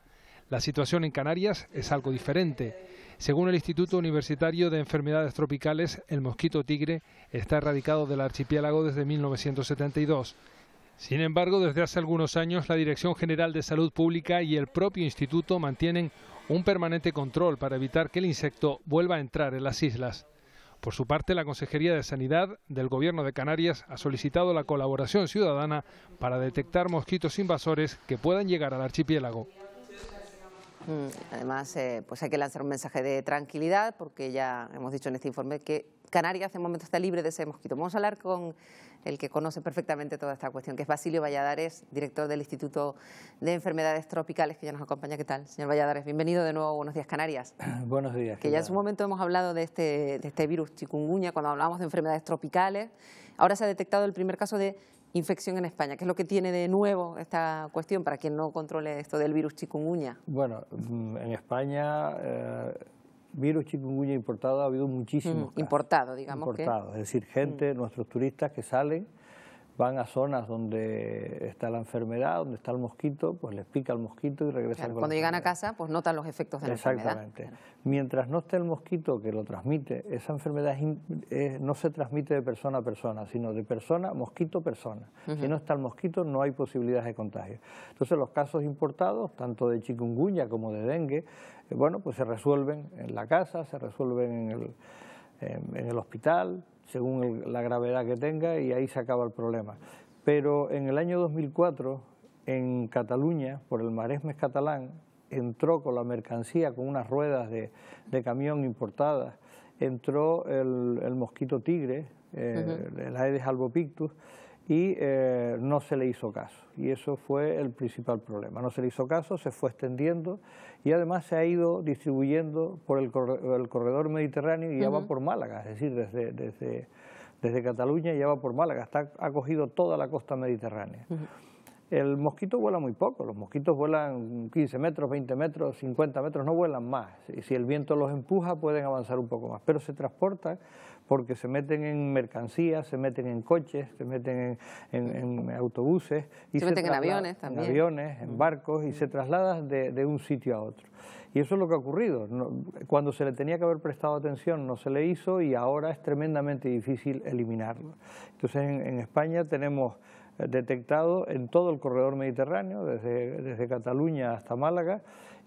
F: La situación en Canarias es algo diferente. Según el Instituto Universitario de Enfermedades Tropicales, el mosquito tigre está erradicado del archipiélago desde 1972. Sin embargo, desde hace algunos años la Dirección General de Salud Pública y el propio instituto mantienen un permanente control para evitar que el insecto vuelva a entrar en las islas. Por su parte, la Consejería de Sanidad del Gobierno de Canarias ha solicitado la colaboración ciudadana para detectar mosquitos invasores que puedan llegar al archipiélago.
N: Mm,
A: además, eh, pues hay que lanzar un mensaje de tranquilidad porque ya hemos dicho en este informe que Canarias un momento está libre de ese mosquito. Vamos a hablar con el que conoce perfectamente toda esta cuestión, que es Basilio Valladares, director del Instituto de Enfermedades Tropicales, que ya nos acompaña. ¿Qué tal, señor Valladares? Bienvenido de nuevo Buenos Días Canarias.
H: Buenos días. Que ya en su
A: momento hemos hablado de este, de este virus chikungunya, cuando hablábamos de enfermedades tropicales. Ahora se ha detectado el primer caso de infección en España? ¿Qué es lo que tiene de nuevo esta cuestión para quien no controle esto del virus chikungunya?
H: Bueno, mm, en España, eh, virus chikungunya importado ha habido muchísimos. importado, digamos. Importado, es decir, gente, mm. nuestros turistas que salen van a zonas donde está la enfermedad, donde está el mosquito, pues les pica el mosquito y regresan. cuando llegan a
A: casa, pues notan los
H: efectos de la enfermedad. Exactamente. Mientras no esté el mosquito que lo transmite, esa enfermedad no se transmite de persona a persona, sino de persona, mosquito, persona. Si no está el mosquito, no hay posibilidades de contagio. Entonces, los casos importados, tanto de chikungunya como de dengue, eh, bueno, pues se resuelven en la casa, se resuelven en el, en el hospital, según la gravedad que tenga y ahí se acaba el problema. Pero en el año 2004, en Cataluña, por el Maresmes catalán, entró con la mercancía, con unas ruedas de, de camión importadas, entró el, mosquito tigre, eh, el Aedes albopictus, y eh, no se le hizo caso. Y eso fue el principal problema. No se le hizo caso, se fue extendiendo y además se ha ido distribuyendo por el corredor, mediterráneo y ya va por Málaga, es decir, desde, desde, Cataluña ya va por Málaga, ha cogido toda la costa mediterránea. El mosquito vuela muy poco, los mosquitos vuelan 15 metros, 20 metros, 50 metros, no vuelan más. Si el viento los empuja pueden avanzar un poco más, pero se transportan porque se meten en mercancías, se meten en coches, se meten en, autobuses. Y se, meten en aviones también. En aviones, en mm. barcos, y se mm. trasladan de, un sitio a otro. Y eso es lo que ha ocurrido. cuando se le tenía que haber prestado atención no se le hizo y ahora es tremendamente difícil eliminarlo. Entonces en, España tenemos eh, detectado en todo el corredor mediterráneo, desde Cataluña hasta Málaga,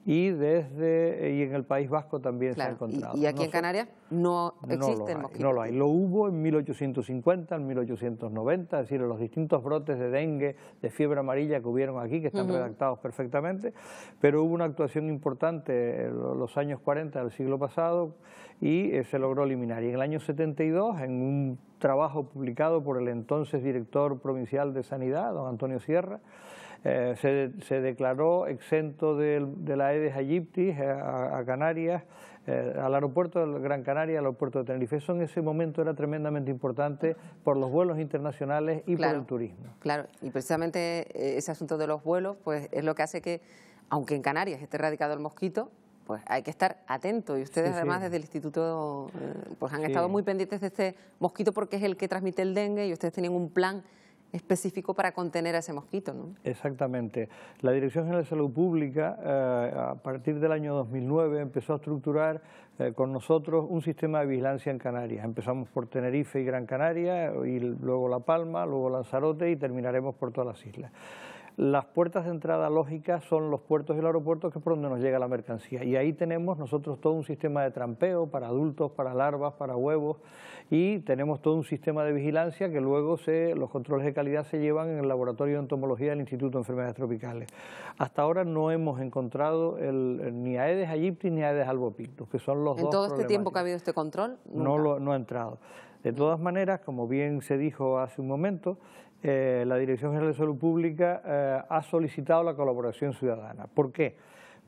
H: y desde y en el País Vasco también se ha encontrado. ¿Y, aquí en
A: Canarias no existe no lo, hay,
H: no lo hay, lo hubo en 1850, en 1890, es decir, los distintos brotes de dengue, de fiebre amarilla que hubieron aquí, que están redactados perfectamente, pero hubo una actuación importante en los años 40 del siglo pasado y eh, se logró eliminar. Y en el año 72, en un trabajo publicado por el entonces director provincial de Sanidad, don Antonio Sierra, eh, se, declaró exento de, la Aedes aegypti eh, a, a Canarias, eh, al aeropuerto de Gran Canaria, al aeropuerto de Tenerife. Eso en ese momento era tremendamente importante por los vuelos internacionales y por el turismo. Claro, y
A: precisamente ese asunto de los vuelos pues es lo que hace que, aunque en Canarias esté erradicado el mosquito, pues hay que estar atento y ustedes además desde el instituto pues han estado muy pendientes de este mosquito porque es el que transmite el dengue y ustedes tienen un plan específico para contener a ese mosquito. ¿no?
H: Exactamente. La Dirección General de Salud Pública, eh, a partir del año 2009, empezó a estructurar eh, con nosotros un sistema de vigilancia en Canarias. Empezamos por Tenerife y Gran Canaria, y luego La Palma, luego Lanzarote y terminaremos por todas las islas. Las puertas de entrada lógicas son los puertos y el aeropuerto... que es por donde nos llega la mercancía. Y ahí tenemos nosotros todo un sistema de trampeo para adultos, para larvas, para huevos, y tenemos todo un sistema de vigilancia que luego se, los controles de calidad se llevan en el laboratorio de entomología del Instituto de Enfermedades Tropicales. Hasta ahora no hemos encontrado el, ni Aedes aegypti ni Aedes albopictus, que son los dos. ¿En todo este tiempo
A: que ha habido este control? No,
H: no ha entrado. De todas maneras, como bien se dijo hace un momento, eh, la Dirección General de Salud Pública eh, ha solicitado la colaboración ciudadana. ¿Por qué?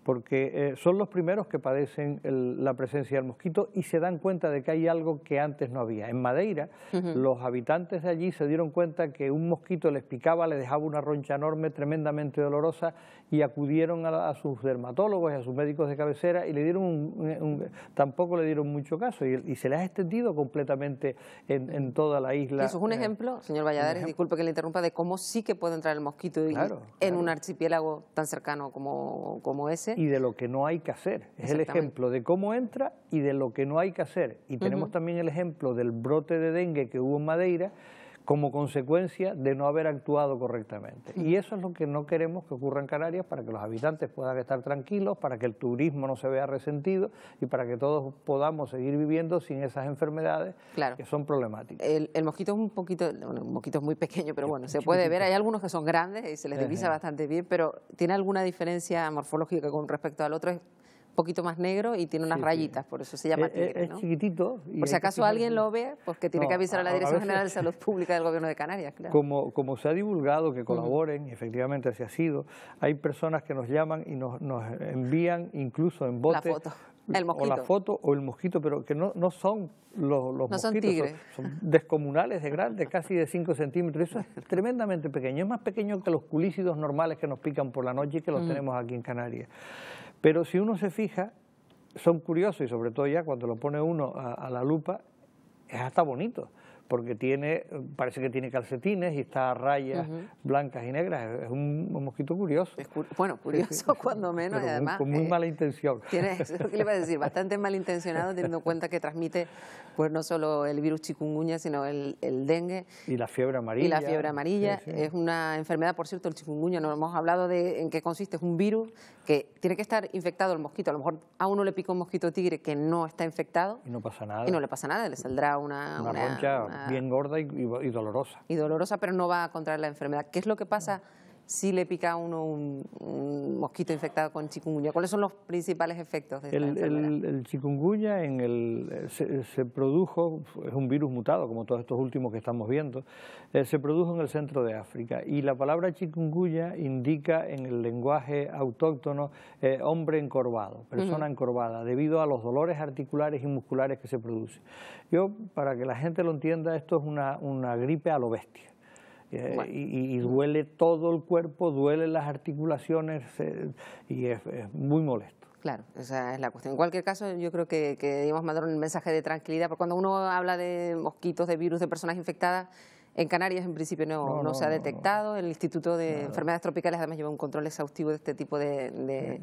H: porque eh, son los primeros que padecen la presencia del mosquito y se dan cuenta de que hay algo que antes no había. En Madeira, los habitantes de allí se dieron cuenta que un mosquito les picaba, les dejaba una roncha enorme, tremendamente dolorosa, y acudieron a, sus dermatólogos y a sus médicos de cabecera y le dieron tampoco le dieron mucho caso y, se les ha extendido completamente en, toda la isla. Eso es un eh,
A: ejemplo, señor Valladares, disculpe que le interrumpa, de cómo sí que puede entrar el mosquito en un archipiélago tan cercano como ese y
H: de lo que no hay que hacer. Es el ejemplo de cómo entra y de lo que no hay que hacer. Y tenemos también el ejemplo del brote de dengue que hubo en Madeira, como consecuencia de no haber actuado correctamente. Y eso es lo que no queremos que ocurra en Canarias para que los habitantes puedan estar tranquilos, para que el turismo no se vea resentido y para que todos podamos seguir viviendo sin esas enfermedades que son problemáticas. El, mosquito es un poquito, bueno, mosquito es muy pequeño, pero bueno, se puede ver, hay
A: algunos que son grandes y se les divisa bastante bien, pero ¿tiene alguna diferencia morfológica con respecto al otro? poquito más negro y tiene unas rayitas, por eso se llama eh, eh, tigre. Es,
H: chiquitito. por si acaso alguien lo ve,
A: pues que tiene que avisar a la Dirección General de Salud Pública del Gobierno de Canarias. Claro.
H: Como, se ha divulgado, que colaboren, y efectivamente así ha sido, hay personas que nos llaman y nos, nos envían incluso en bote... La foto.
O: El O la foto
H: o el mosquito, pero que no, no son los, los no Son, tigres. Son, descomunales de grandes, casi de 5 centímetros. Eso es tremendamente pequeño. Es más pequeño que los culícidos normales que nos pican por la noche y que los mm. tenemos aquí en Canarias. Pero si uno se fija, son curiosos y sobre todo ya cuando lo pone uno a, la lupa, es hasta bonito porque tiene, parece que tiene calcetines y está a rayas blancas y negras. Es un, mosquito curioso. bueno, curioso
A: cuando menos y además. con muy eh, mala
H: intención. Tiene, le iba a decir, bastante
A: malintencionado teniendo en cuenta que transmite pues no solo el virus chikungunya, sino el, el, dengue.
H: Y la fiebre amarilla. Y la fiebre amarilla. Es
A: una enfermedad, por cierto, el chikungunya, no hemos hablado de en qué consiste, es un virus que tiene que estar infectado el mosquito. A lo mejor a uno le pica un mosquito tigre que no está infectado.
H: Y no pasa nada. Y no le
A: pasa nada, le saldrá una... Una,
H: bien gorda y, dolorosa.
A: Y dolorosa, pero no va a contraer la enfermedad. ¿Qué es lo que pasa? si le pica a uno un, mosquito infectado con chikungunya. ¿Cuáles son los principales efectos de el,
H: el, chikungunya se, produjo, es un virus mutado, como todos estos últimos que estamos viendo, eh, se produjo en el centro de África. Y la palabra chikungunya indica en el lenguaje autóctono eh, hombre encorvado, persona encorvada, debido a los dolores articulares y musculares que se producen. Yo, para que la gente lo entienda, esto es una, una gripe a lo bestia. Eh, y, duele todo el cuerpo, duele las articulaciones eh, y es, muy molesto. Claro,
A: esa es la cuestión. En cualquier caso, yo creo que, debemos mandar un mensaje de tranquilidad, porque cuando uno habla de mosquitos, de virus, de personas infectadas, en Canarias en principio no, se ha detectado. El Instituto de Enfermedades Tropicales además lleva un control exhaustivo de este tipo de,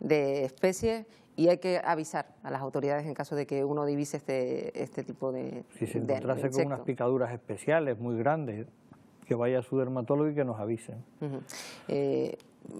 A: especies y hay que avisar a las autoridades en caso de que uno divise este, este tipo de... Si se encontrase con unas
H: picaduras especiales muy grandes, que vaya a su dermatólogo y que nos avisen.
A: Eh,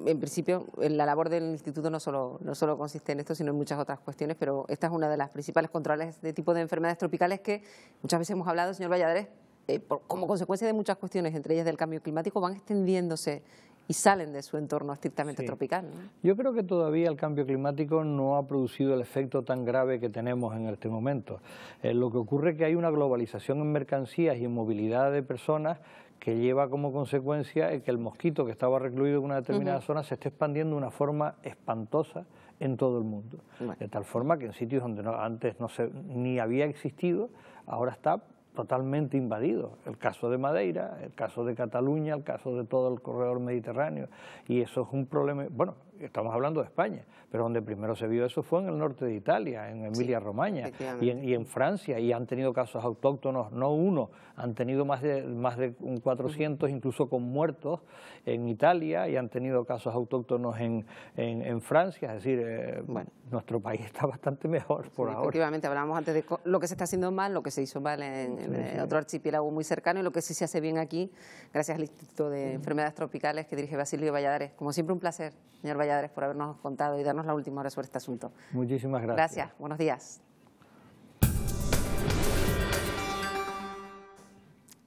A: en principio, eh, la labor del instituto no solo, consiste en esto, sino en muchas otras cuestiones, pero esta es una de las principales controles de tipo de enfermedades tropicales que muchas veces hemos hablado, señor Valladares, eh, como consecuencia de muchas cuestiones, entre ellas del cambio climático, van extendiéndose y salen de su entorno estrictamente tropical.
H: Yo creo que todavía el cambio climático no ha producido el efecto tan grave que tenemos en este momento. lo que ocurre es que hay una globalización en mercancías y en movilidad de personas que lleva como consecuencia que el mosquito que estaba recluido en una determinada zona se está expandiendo de una forma espantosa en todo el mundo. De tal forma que en sitios donde no, antes no se, ni había existido, ahora está totalmente invadido. El caso de Madeira, el caso de Cataluña, el caso de todo el corredor mediterráneo. Y eso es un problema, bueno, estamos hablando de España, pero donde primero se vio eso fue en el norte de Italia, en Emilia-Romagna y, en, Francia, y han tenido casos autóctonos, no uno, han tenido más de, más de 400, incluso con muertos en Italia, y han tenido casos autóctonos en, en, Francia, es decir, eh, bueno. nuestro país está bastante mejor por ahora.
A: Efectivamente, hablábamos antes de lo que se está haciendo mal, lo que se hizo mal en, eh, otro archipiélago muy cercano, y lo que sí se hace bien aquí, gracias al Instituto de Enfermedades Tropicales que dirige Basilio Valladares. Como siempre, un placer, señor Valladares por habernos contado y darnos la última hora sobre este asunto.
H: Muchísimas gracias.
A: Gracias, buenos días.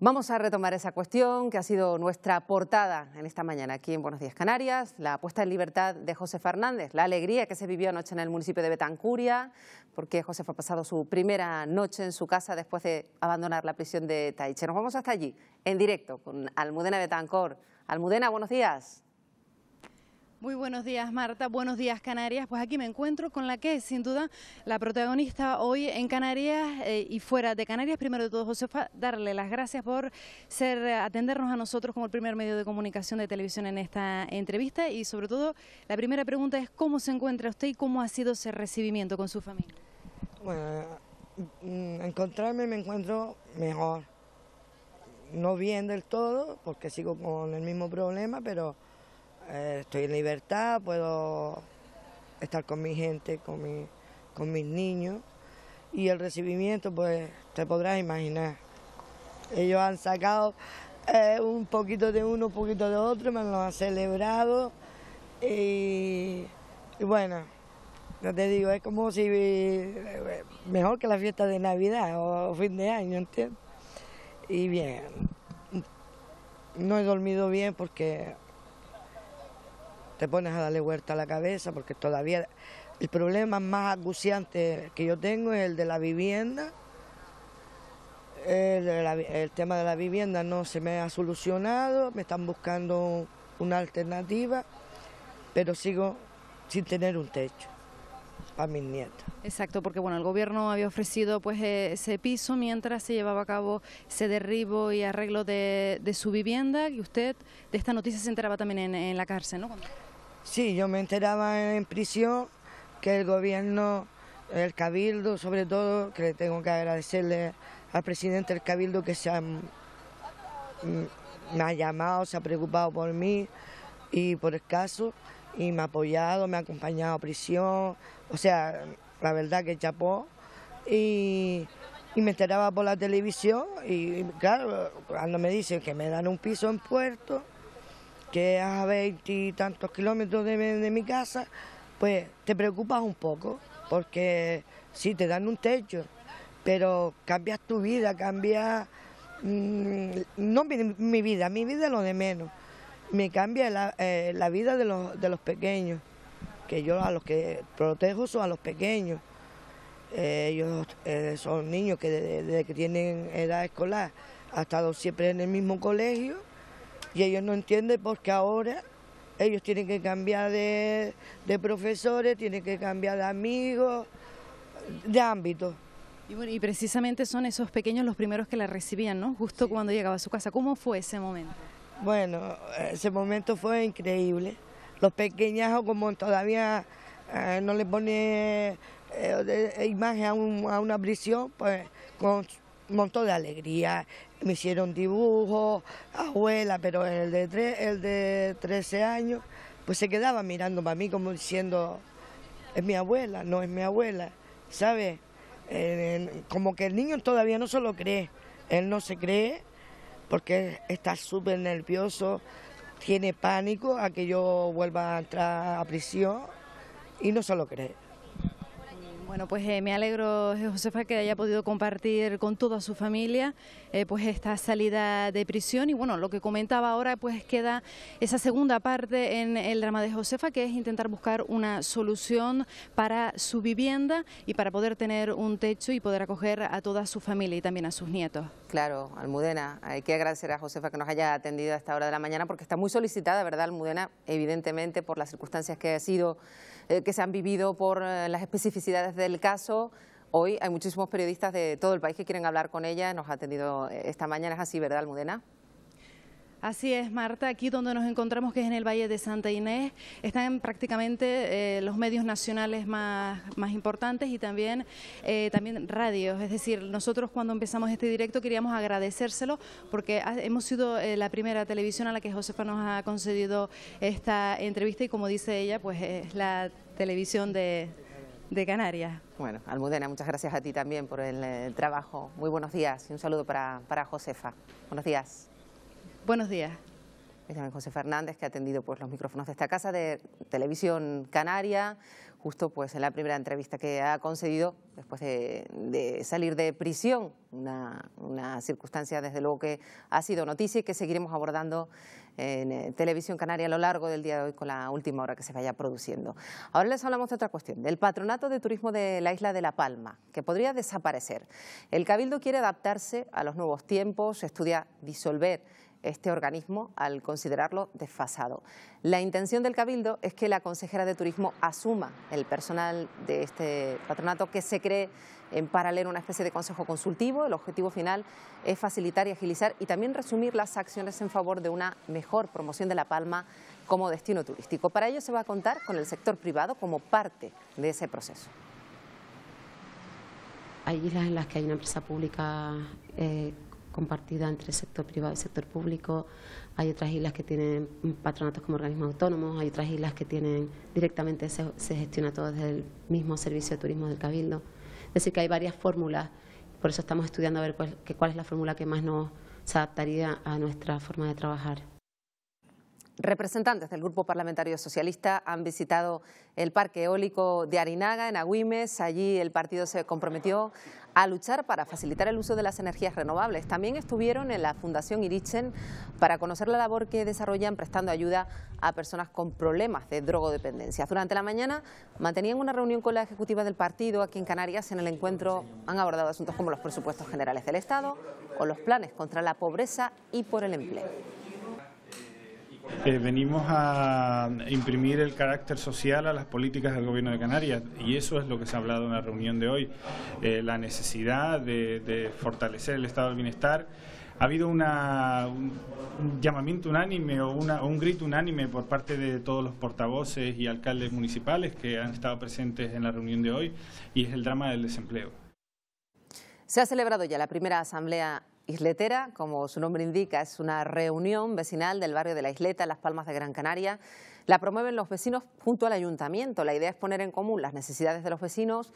A: Vamos a retomar esa cuestión que ha sido nuestra portada en esta mañana aquí en Buenos Días Canarias, la puesta en libertad de José Fernández, la alegría que se vivió anoche en el municipio de Betancuria, porque José fue pasado su primera noche en su casa después de abandonar la prisión de Taiche. Nos vamos hasta allí, en directo, con Almudena Betancor. Almudena, buenos días.
Q: Muy buenos días Marta, buenos días Canarias. Pues aquí me encuentro con la que es sin duda la protagonista hoy en Canarias eh, y fuera de Canarias. Primero de todo, Josefa, darle las gracias por ser eh, atendernos a nosotros como el primer medio de comunicación de televisión en esta entrevista y sobre todo la primera pregunta es cómo se encuentra usted y cómo ha sido ese recibimiento con su familia.
D: Bueno, mm, encontrarme me encuentro mejor. No bien del todo, porque sigo con el mismo problema, pero eh, estoy en libertad, puedo estar con mi gente, con, con mis niños. Y el recibimiento, pues te podrás imaginar. Ellos han sacado eh, un poquito de uno, un poquito de otro, me lo han celebrado. Y, bueno, yo te digo, es como si eh, mejor que la fiesta de Navidad o fin de año, ¿entiendes? Y bien, no he dormido bien porque te pones a darle vuelta a la cabeza porque todavía el problema más aguciante que yo tengo es el de la vivienda. El, tema de la vivienda no se me ha solucionado, me están buscando una alternativa, pero sigo sin tener un techo a mis nietos.
Q: Exacto, porque bueno, el gobierno había ofrecido pues e, ese piso mientras se llevaba a cabo ese derribo y arreglo de, su vivienda y usted de esta noticia se enteraba también en, la cárcel, ¿no?
D: Sí, yo me enteraba en prisión que el gobierno, el cabildo sobre todo, que tengo que agradecerle al presidente del cabildo que se ha, mm, me ha llamado, se ha preocupado por mí y por el caso y me ha apoyado, me ha acompañado a prisión, o sea, la verdad que chapó y, me enteraba por la televisión y claro, cuando me dicen que me dan un piso en puerto, que es a veintitantos kilómetros de, mi casa, pues te preocupas un poco, porque sí, te dan un techo, pero cambias tu vida, cambias, mm, no mi, vida, mi vida es lo de menos, me cambia eh, la, vida de los, de los pequeños, que yo a los que protejo son a los pequeños. Eh, ellos eh, son niños que desde, que tienen edad escolar ha estado siempre en el mismo colegio y ellos no entienden porque ahora ellos tienen que cambiar de, profesores, tienen que cambiar de
Q: amigos, de ámbito. Y, y precisamente son esos pequeños los primeros que la recibían, ¿no? Justo cuando llegaba a su casa. ¿Cómo fue ese momento?
D: Bueno, ese momento fue increíble. Los pequeñajos como todavía eh, no le pone eh, eh, imagen a, una prisión, pues con un montón de alegría. Me hicieron dibujos, abuela, pero el de, el de 13 años, pues se quedaba mirando para mí como diciendo, es mi abuela, no es mi abuela, ¿sabes? como que el niño todavía no se lo cree, él no se cree porque está súper nervioso, tiene pánico a que yo vuelva a entrar a prisión y no se lo cree.
Q: Bueno, pues eh, me alegro, eh, Josefa, que haya podido compartir con toda su familia eh, pues esta salida de prisión. Y bueno, lo que comentaba ahora, pues queda esa segunda parte en el drama de Josefa, que es intentar buscar una solución para su vivienda y para poder tener un techo y poder acoger a toda su familia y también a sus nietos.
A: Claro, Almudena, hay que agradecer a Josefa que nos haya atendido a esta hora de la mañana, porque está muy solicitada, ¿verdad, Almudena? Evidentemente, por las circunstancias que ha sido eh, que se han vivido por eh, las especificidades del caso. Hoy hay muchísimos periodistas de todo el país que quieren hablar con ella. Nos ha atendido eh, esta mañana, es así, ¿verdad, Almudena?
Q: Así es, Marta. Aquí donde nos encontramos, que es en el Valle de Santa Inés, están prácticamente eh, los medios nacionales más, importantes y también, eh, también radios. Es decir, nosotros cuando empezamos este directo queríamos agradecérselo porque hemos sido eh, la primera televisión a la que Josefa nos ha concedido esta entrevista y como dice ella, pues es la televisión de, Canarias.
A: Bueno, Almudena, muchas gracias a ti también por el, trabajo. Muy buenos días y un saludo para, para Josefa. Buenos días. Buenos días. Este es José Fernández, que ha atendido pues, los micrófonos de esta casa de Televisión Canaria, justo pues, en la primera entrevista que ha concedido después de, de salir de prisión, una, una, circunstancia desde luego que ha sido noticia y que seguiremos abordando en eh, Televisión Canaria a lo largo del día de hoy con la última hora que se vaya produciendo. Ahora les hablamos de otra cuestión, del Patronato de Turismo de la Isla de La Palma, que podría desaparecer. El Cabildo quiere adaptarse a los nuevos tiempos, estudia disolver este organismo al considerarlo desfasado. La intención del Cabildo es que la consejera de Turismo asuma el personal de este patronato que se cree en paralelo una especie de consejo consultivo. El objetivo final es facilitar y agilizar y también resumir las acciones en favor de una mejor promoción de La Palma como destino turístico. Para ello se va a contar con el sector privado como parte de ese proceso.
R: Hay islas en las que hay una empresa pública eh, compartida entre sector privado y sector público, hay otras islas que tienen patronatos como organismos autónomos, hay otras islas que tienen directamente se, se gestiona todo desde el mismo servicio de turismo del Cabildo. Es decir, que hay varias fórmulas, por eso estamos estudiando a ver cuál, cuál es la fórmula que más nos adaptaría a nuestra forma de trabajar.
A: Representantes del Grupo Parlamentario Socialista han visitado el Parque Eólico de Arinaga, en Agüimes. Allí el partido se comprometió a luchar para facilitar el uso de las energías renovables. También estuvieron en la Fundación Irichen para conocer la labor que desarrollan prestando ayuda a personas con problemas de drogodependencia. Durante la mañana mantenían una reunión con la ejecutiva del partido aquí en Canarias. En el encuentro han abordado asuntos como los presupuestos generales del Estado o los planes contra la pobreza y por el empleo.
S: Eh, venimos a imprimir el carácter social a las políticas del Gobierno de Canarias y eso es lo que se ha hablado en la reunión de hoy, eh, la necesidad de, fortalecer el estado del bienestar ha habido un llamamiento unánime o un grito unánime por parte de todos los portavoces y alcaldes municipales que han estado presentes en la reunión de hoy y es el drama del desempleo.
A: Se ha celebrado ya la primera asamblea Isletera, como su nombre indica, es una reunión vecinal del barrio de la Isleta, Las Palmas de Gran Canaria. La promueven los vecinos junto al ayuntamiento. La idea es poner en común las necesidades de los vecinos,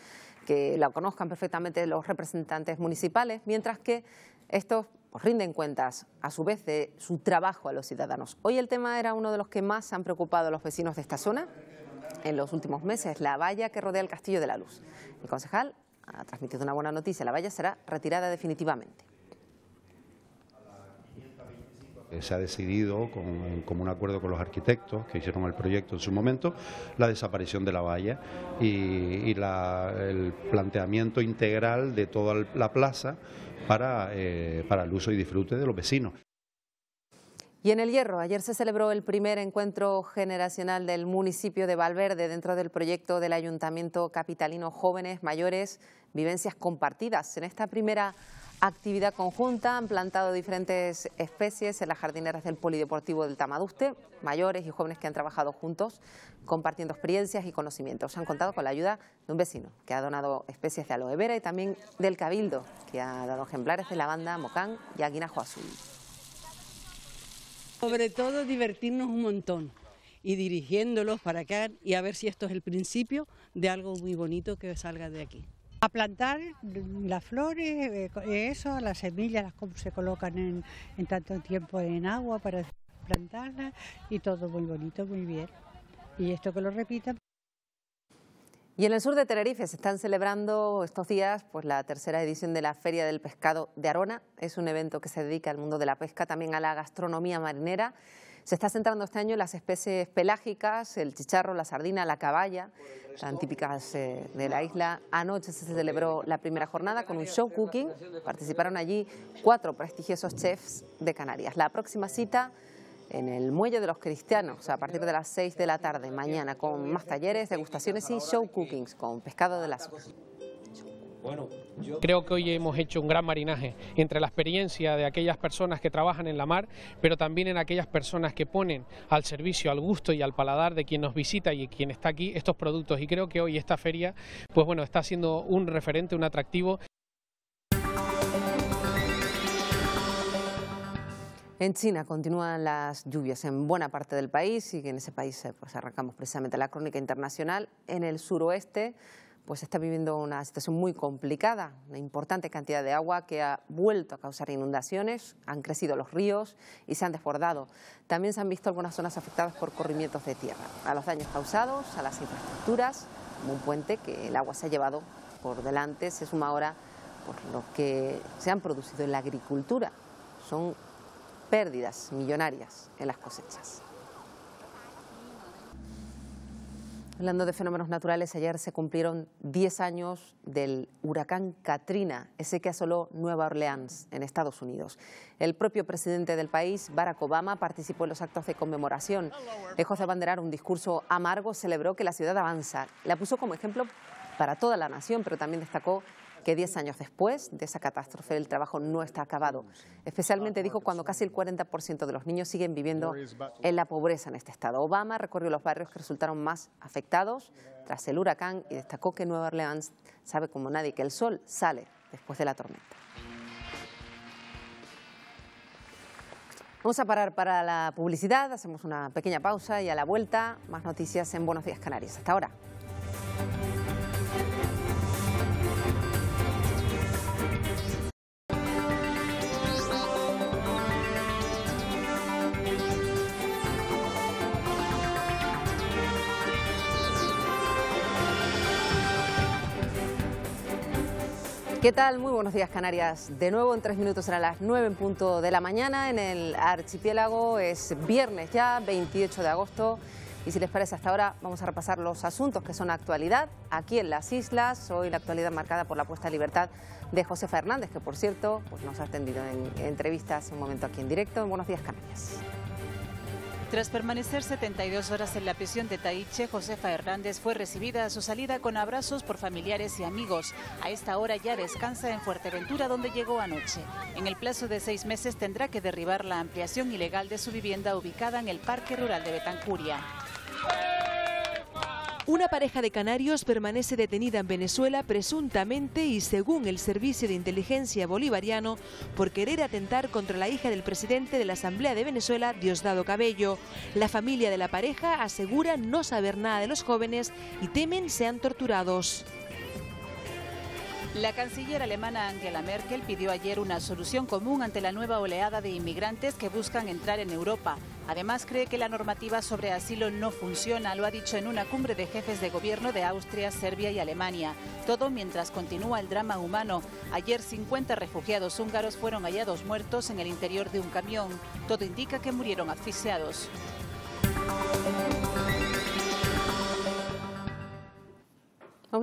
A: que la conozcan perfectamente los representantes municipales, mientras que estos rinden cuentas a su vez de su trabajo a los ciudadanos. Hoy el tema era uno de los que más han preocupado a los vecinos de esta zona en los últimos meses, la valla que rodea el Castillo de la Luz. El concejal ha transmitido una buena noticia, la valla será retirada definitivamente.
L: Eh, se ha decidido, como un acuerdo con los arquitectos que hicieron el proyecto en su momento, la desaparición de la valla y, el planteamiento integral de toda la plaza para, eh, para el uso y disfrute de los vecinos.
A: Y en El Hierro, ayer se celebró el primer encuentro generacional del municipio de Valverde dentro del proyecto del Ayuntamiento Capitalino Jóvenes Mayores, Vivencias Compartidas. En esta primera actividad conjunta, han plantado diferentes especies en las jardineras del Polideportivo del Tamaduste, mayores y jóvenes que han trabajado juntos, compartiendo experiencias y conocimientos. Han contado con la ayuda de un vecino que ha donado especies de aloe vera y también del cabildo, que ha dado ejemplares de lavanda, mocán y aguinajo azul.
E: Sobre todo divertirnos un montón y dirigiéndolos para acá y a ver si esto es el principio de algo muy bonito que salga de aquí.
O: A plantar las flores, eh, eso, las semillas, las cómo se colocan en, tanto tiempo en agua para plantarlas y todo muy bonito, muy bien. Y esto que lo repitan. Y en el sur de Tenerife
A: se están celebrando estos días pues, la tercera edición de la Feria del Pescado de Arona. Es un evento que se dedica al mundo de la pesca, también a la gastronomía marinera. Se está centrando este año en las especies pelágicas, el chicharro, la sardina, la caballa, tan típicas eh, de la isla. Anoche se celebró la primera jornada con un show cooking. Participaron allí cuatro prestigiosos chefs de Canarias. La próxima cita en el Muelle de los Cristianos a partir de las 6 de la tarde mañana con más talleres, degustaciones y show cookings con pescado de la zona.
T: Bueno, yo... Creo que hoy hemos hecho un gran marinaje entre la experiencia de aquellas personas que trabajan en la mar, pero también en aquellas personas que ponen al servicio, al gusto y al paladar de quien nos visita y quien está aquí estos productos. Y creo que hoy esta feria, pues bueno, está siendo un referente, un atractivo.
A: En China continúan las lluvias en buena parte del país y en ese país eh, pues, arrancamos precisamente la crónica internacional. En el suroeste pues está viviendo una situación muy complicada, una importante cantidad de agua que ha vuelto a causar inundaciones, han crecido los ríos y se han desbordado. También se han visto algunas zonas afectadas por corrimientos de tierra, a los daños causados, a las infraestructuras, como un puente que el agua se ha llevado por delante, se suma ahora por pues, lo que se han producido en la agricultura. Son pérdidas millonarias en las cosechas. Hablando de fenómenos naturales, ayer se cumplieron 10 años del huracán Katrina, ese que asoló Nueva Orleans, en Estados Unidos. El propio presidente del país, Barack Obama, participó en los actos de conmemoración. Lejos de abanderar un discurso amargo, celebró que la ciudad avanza. La puso como ejemplo para toda la nación, pero también destacó que 10 años después de esa catástrofe el trabajo no está acabado. Especialmente dijo cuando casi el 40% de los niños siguen viviendo en la pobreza en este estado. Obama recorrió los barrios que resultaron más afectados tras el huracán y destacó que Nueva Orleans sabe como nadie que el sol sale después de la tormenta. Vamos a parar para la publicidad, hacemos una pequeña pausa y a la vuelta más noticias en Buenos Días Canarias. Hasta ahora. ¿Qué tal? Muy buenos días Canarias. De nuevo en tres minutos serán las nueve en punto de la mañana en el archipiélago. Es viernes ya, 28 de agosto. Y si les parece hasta ahora, vamos a repasar los asuntos que son actualidad aquí en las islas. Hoy la actualidad marcada por la puesta a libertad de José Fernández, que por cierto pues nos ha atendido en entrevistas un momento aquí en directo. buenos días Canarias.
O: Tras permanecer 72 horas en la prisión de Taiche, Josefa Hernández fue recibida a su salida con abrazos por familiares y amigos. A esta hora ya descansa en Fuerteventura, donde llegó anoche. En el plazo de seis meses tendrá que derribar la ampliación ilegal de su vivienda ubicada en el Parque Rural de Betancuria.
B: Una pareja de canarios permanece detenida en Venezuela presuntamente y según el Servicio de Inteligencia Bolivariano por querer atentar contra la hija del presidente de la Asamblea de Venezuela, Diosdado Cabello. La familia de la pareja asegura no saber nada de los jóvenes y temen sean torturados.
O: La canciller alemana Angela Merkel pidió ayer una solución común ante la nueva oleada de inmigrantes que buscan entrar en Europa. Además, cree que la normativa sobre asilo no funciona, lo ha dicho en una cumbre de jefes de gobierno de Austria, Serbia y Alemania. Todo mientras continúa el drama humano. Ayer 50 refugiados húngaros fueron hallados muertos en el interior de un camión. Todo indica que murieron asfixiados.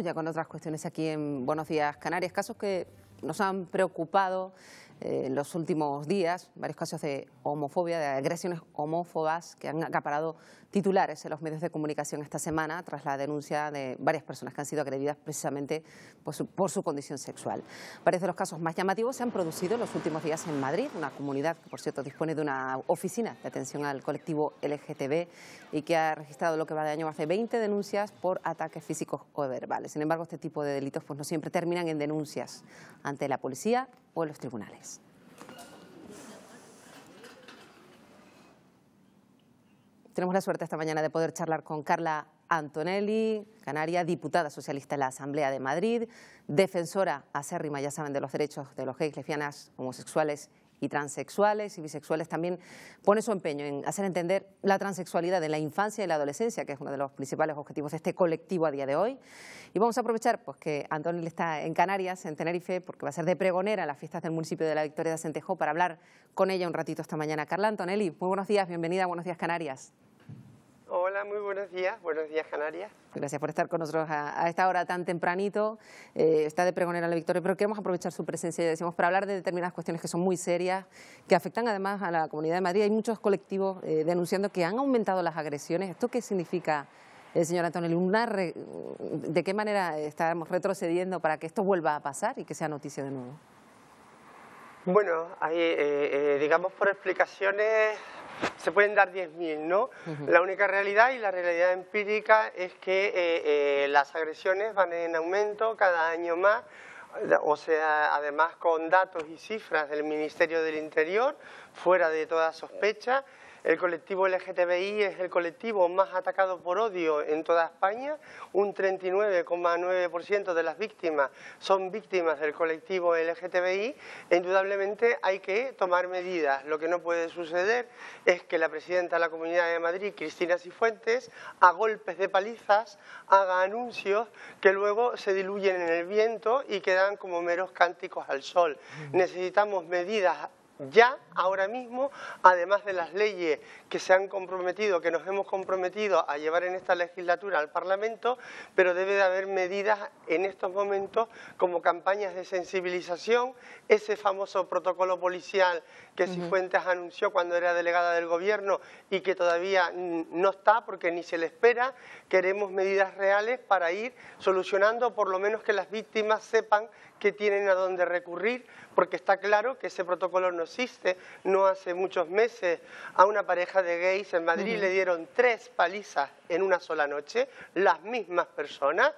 O: ya con
N: otras
A: cuestiones aquí en Buenos Días Canarias, casos que nos han preocupado eh, en los últimos días, varios casos de homofobia, de agresiones homófobas que han acaparado titulares en los medios de comunicación esta semana tras la denuncia de varias personas que han sido agredidas precisamente por su, condición sexual. Parece que los casos más llamativos se han producido en los últimos días en Madrid, una comunidad que por cierto dispone de una oficina de atención al colectivo LGTB y que ha registrado lo que va de año más de 20 denuncias por ataques físicos o verbales. Sin embargo, este tipo de delitos pues, no siempre terminan en denuncias ante la policía o en los tribunales. Tenemos la suerte esta mañana de poder charlar con Carla Antonelli, canaria, diputada socialista en la Asamblea de Madrid, defensora acérrima, ya saben, de los derechos de los gays, lesbianas, homosexuales y transexuales y bisexuales también pone su empeño en hacer entender la transexualidad en la infancia y la adolescencia, que es uno de los principales objetivos de este colectivo a día de hoy. Y vamos a aprovechar pues, que Antonil está en Canarias, en Tenerife, porque va a ser de pregonera a las fiestas del municipio de la Victoria de Acentejo para hablar con ella un ratito esta mañana. Carla Antonelli, muy buenos días, bienvenida, buenos días Canarias.
I: Hola, muy buenos días. Buenos días, Canarias.
A: Gracias por estar con nosotros a, esta hora tan tempranito. Eh, está de pregonera la victoria, pero queremos aprovechar su presencia, y decimos, para hablar de determinadas cuestiones que son muy serias, que afectan además a la Comunidad de Madrid. Hay muchos colectivos eh, denunciando que han aumentado las agresiones. ¿Esto qué significa, el eh, señor Antonio Re... ¿De qué manera estamos retrocediendo para que esto vuelva a pasar y que sea noticia de nuevo?
I: Bueno, hay, digamos por explicaciones se pueden dar 10.000, ¿no? La única realidad y la realidad empírica es que eh, eh, las agresiones van en aumento cada año más, o sea, además con datos y cifras del Ministerio del Interior, fuera de toda sospecha. El colectivo LGTBI es el colectivo más atacado por odio en toda España. Un 39,9% de las víctimas son víctimas del colectivo LGTBI. indudablemente hay que tomar medidas. Lo que no puede suceder es que la presidenta de la Comunidad de Madrid, Cristina Cifuentes, a golpes de palizas haga anuncios que luego se diluyen en el viento y quedan como meros cánticos al sol. Mm. Necesitamos medidas ya ahora mismo, además de las leyes que se han comprometido, que nos hemos comprometido a llevar en esta legislatura al Parlamento, pero debe de haber medidas en estos momentos como campañas de sensibilización, ese famoso protocolo policial que Cifuentes anunció cuando era delegada del Gobierno y que todavía no está porque ni se le espera, queremos medidas reales para ir solucionando, por lo menos que las víctimas sepan que tienen a dónde recurrir, porque está claro que ese protocolo no no hace muchos meses a una pareja de gays en Madrid, le dieron tres palizas en una sola noche, las mismas personas,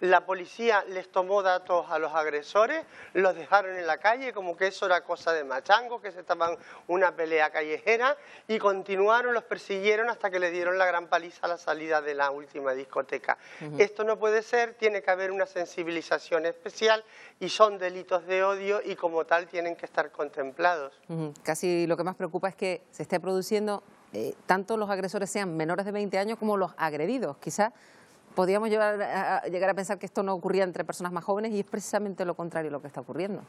I: la policía les tomó datos a los agresores, los dejaron en la calle como que eso era cosa de machango, que se estaban una pelea callejera y continuaron, los persiguieron hasta que le dieron la gran paliza a la salida de la última discoteca. Esto no puede ser, tiene que haber una sensibilización especial y son delitos de odio y como tal tienen que estar contemplados.
A: Casi lo que más preocupa es que se esté produciendo eh, tanto los agresores sean menores de 20 años como los agredidos, quizás ...podríamos llegar a pensar que esto no ocurría entre personas más jóvenes y es precisamente lo contrario lo que está ocurriendo.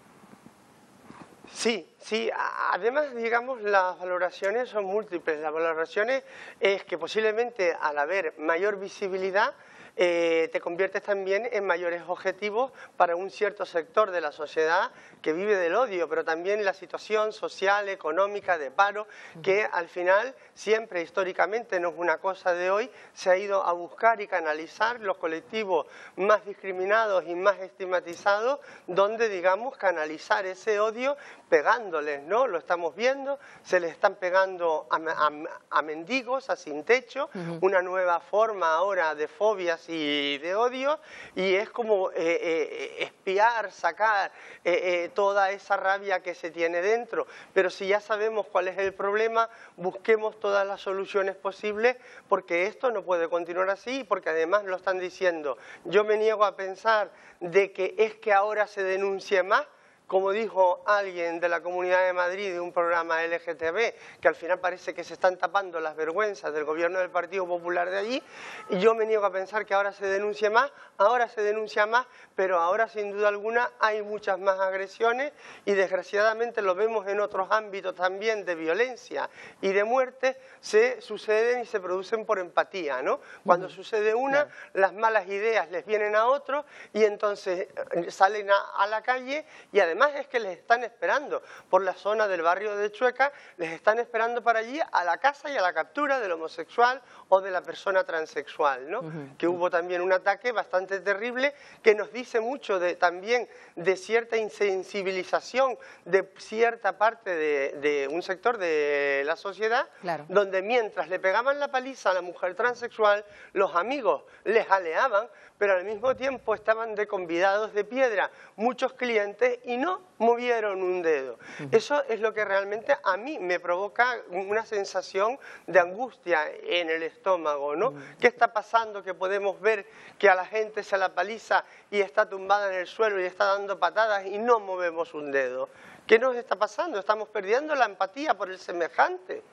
I: Sí, sí. Además, digamos, las valoraciones son múltiples. Las valoraciones es que posiblemente al haber mayor visibilidad, eh, te conviertes también en mayores objetivos para un cierto sector de la sociedad que vive del odio, pero también la situación social, económica, de paro, que al final siempre históricamente no es una cosa de hoy, se ha ido a buscar y canalizar los colectivos más discriminados y más estigmatizados, donde digamos canalizar ese odio pegándoles, ¿no? Lo estamos viendo, se les están pegando a, mendigos, a sin techo, una nueva forma ahora de fobias y de odio y es como eh, eh, espiar, sacar eh, toda esa rabia que se tiene dentro. Pero si ya sabemos cuál es el problema, busquemos todas las soluciones posibles porque esto no puede continuar así porque además lo están diciendo. Yo me niego a pensar de que es que ahora se denuncie más como dijo alguien de la Comunidad de Madrid, de un programa LGTB, que al final parece que se están tapando las vergüenzas del gobierno del Partido Popular de allí, yo me niego a pensar que ahora se denuncia más, ahora se denuncia más, pero ahora sin duda alguna hay muchas más agresiones y desgraciadamente lo vemos en otros ámbitos también de violencia y de muerte, se suceden y se producen por empatía, ¿no? Cuando sucede una, las malas ideas les vienen a otro, y entonces eh, salen a la calle y además es que les están esperando por la zona del barrio de Chueca, les están esperando para allí a la casa y a la captura del homosexual o de la persona transexual, ¿no? Que hubo también un ataque bastante terrible que nos dice mucho de, también de cierta insensibilización de cierta parte de, de un sector de la sociedad, donde mientras le pegaban la paliza a la mujer transexual, los amigos les aleaban, pero al mismo tiempo estaban de convidados de piedra muchos clientes y no movieron un dedo. Eso es lo que realmente a mí me provoca una sensación de angustia en el estómago, ¿no? ¿Qué está pasando? Que podemos ver que a la gente se la paliza y está tumbada en el suelo y está dando patadas y no movemos un dedo. ¿Qué nos está pasando? Estamos perdiendo la empatía por el semejante.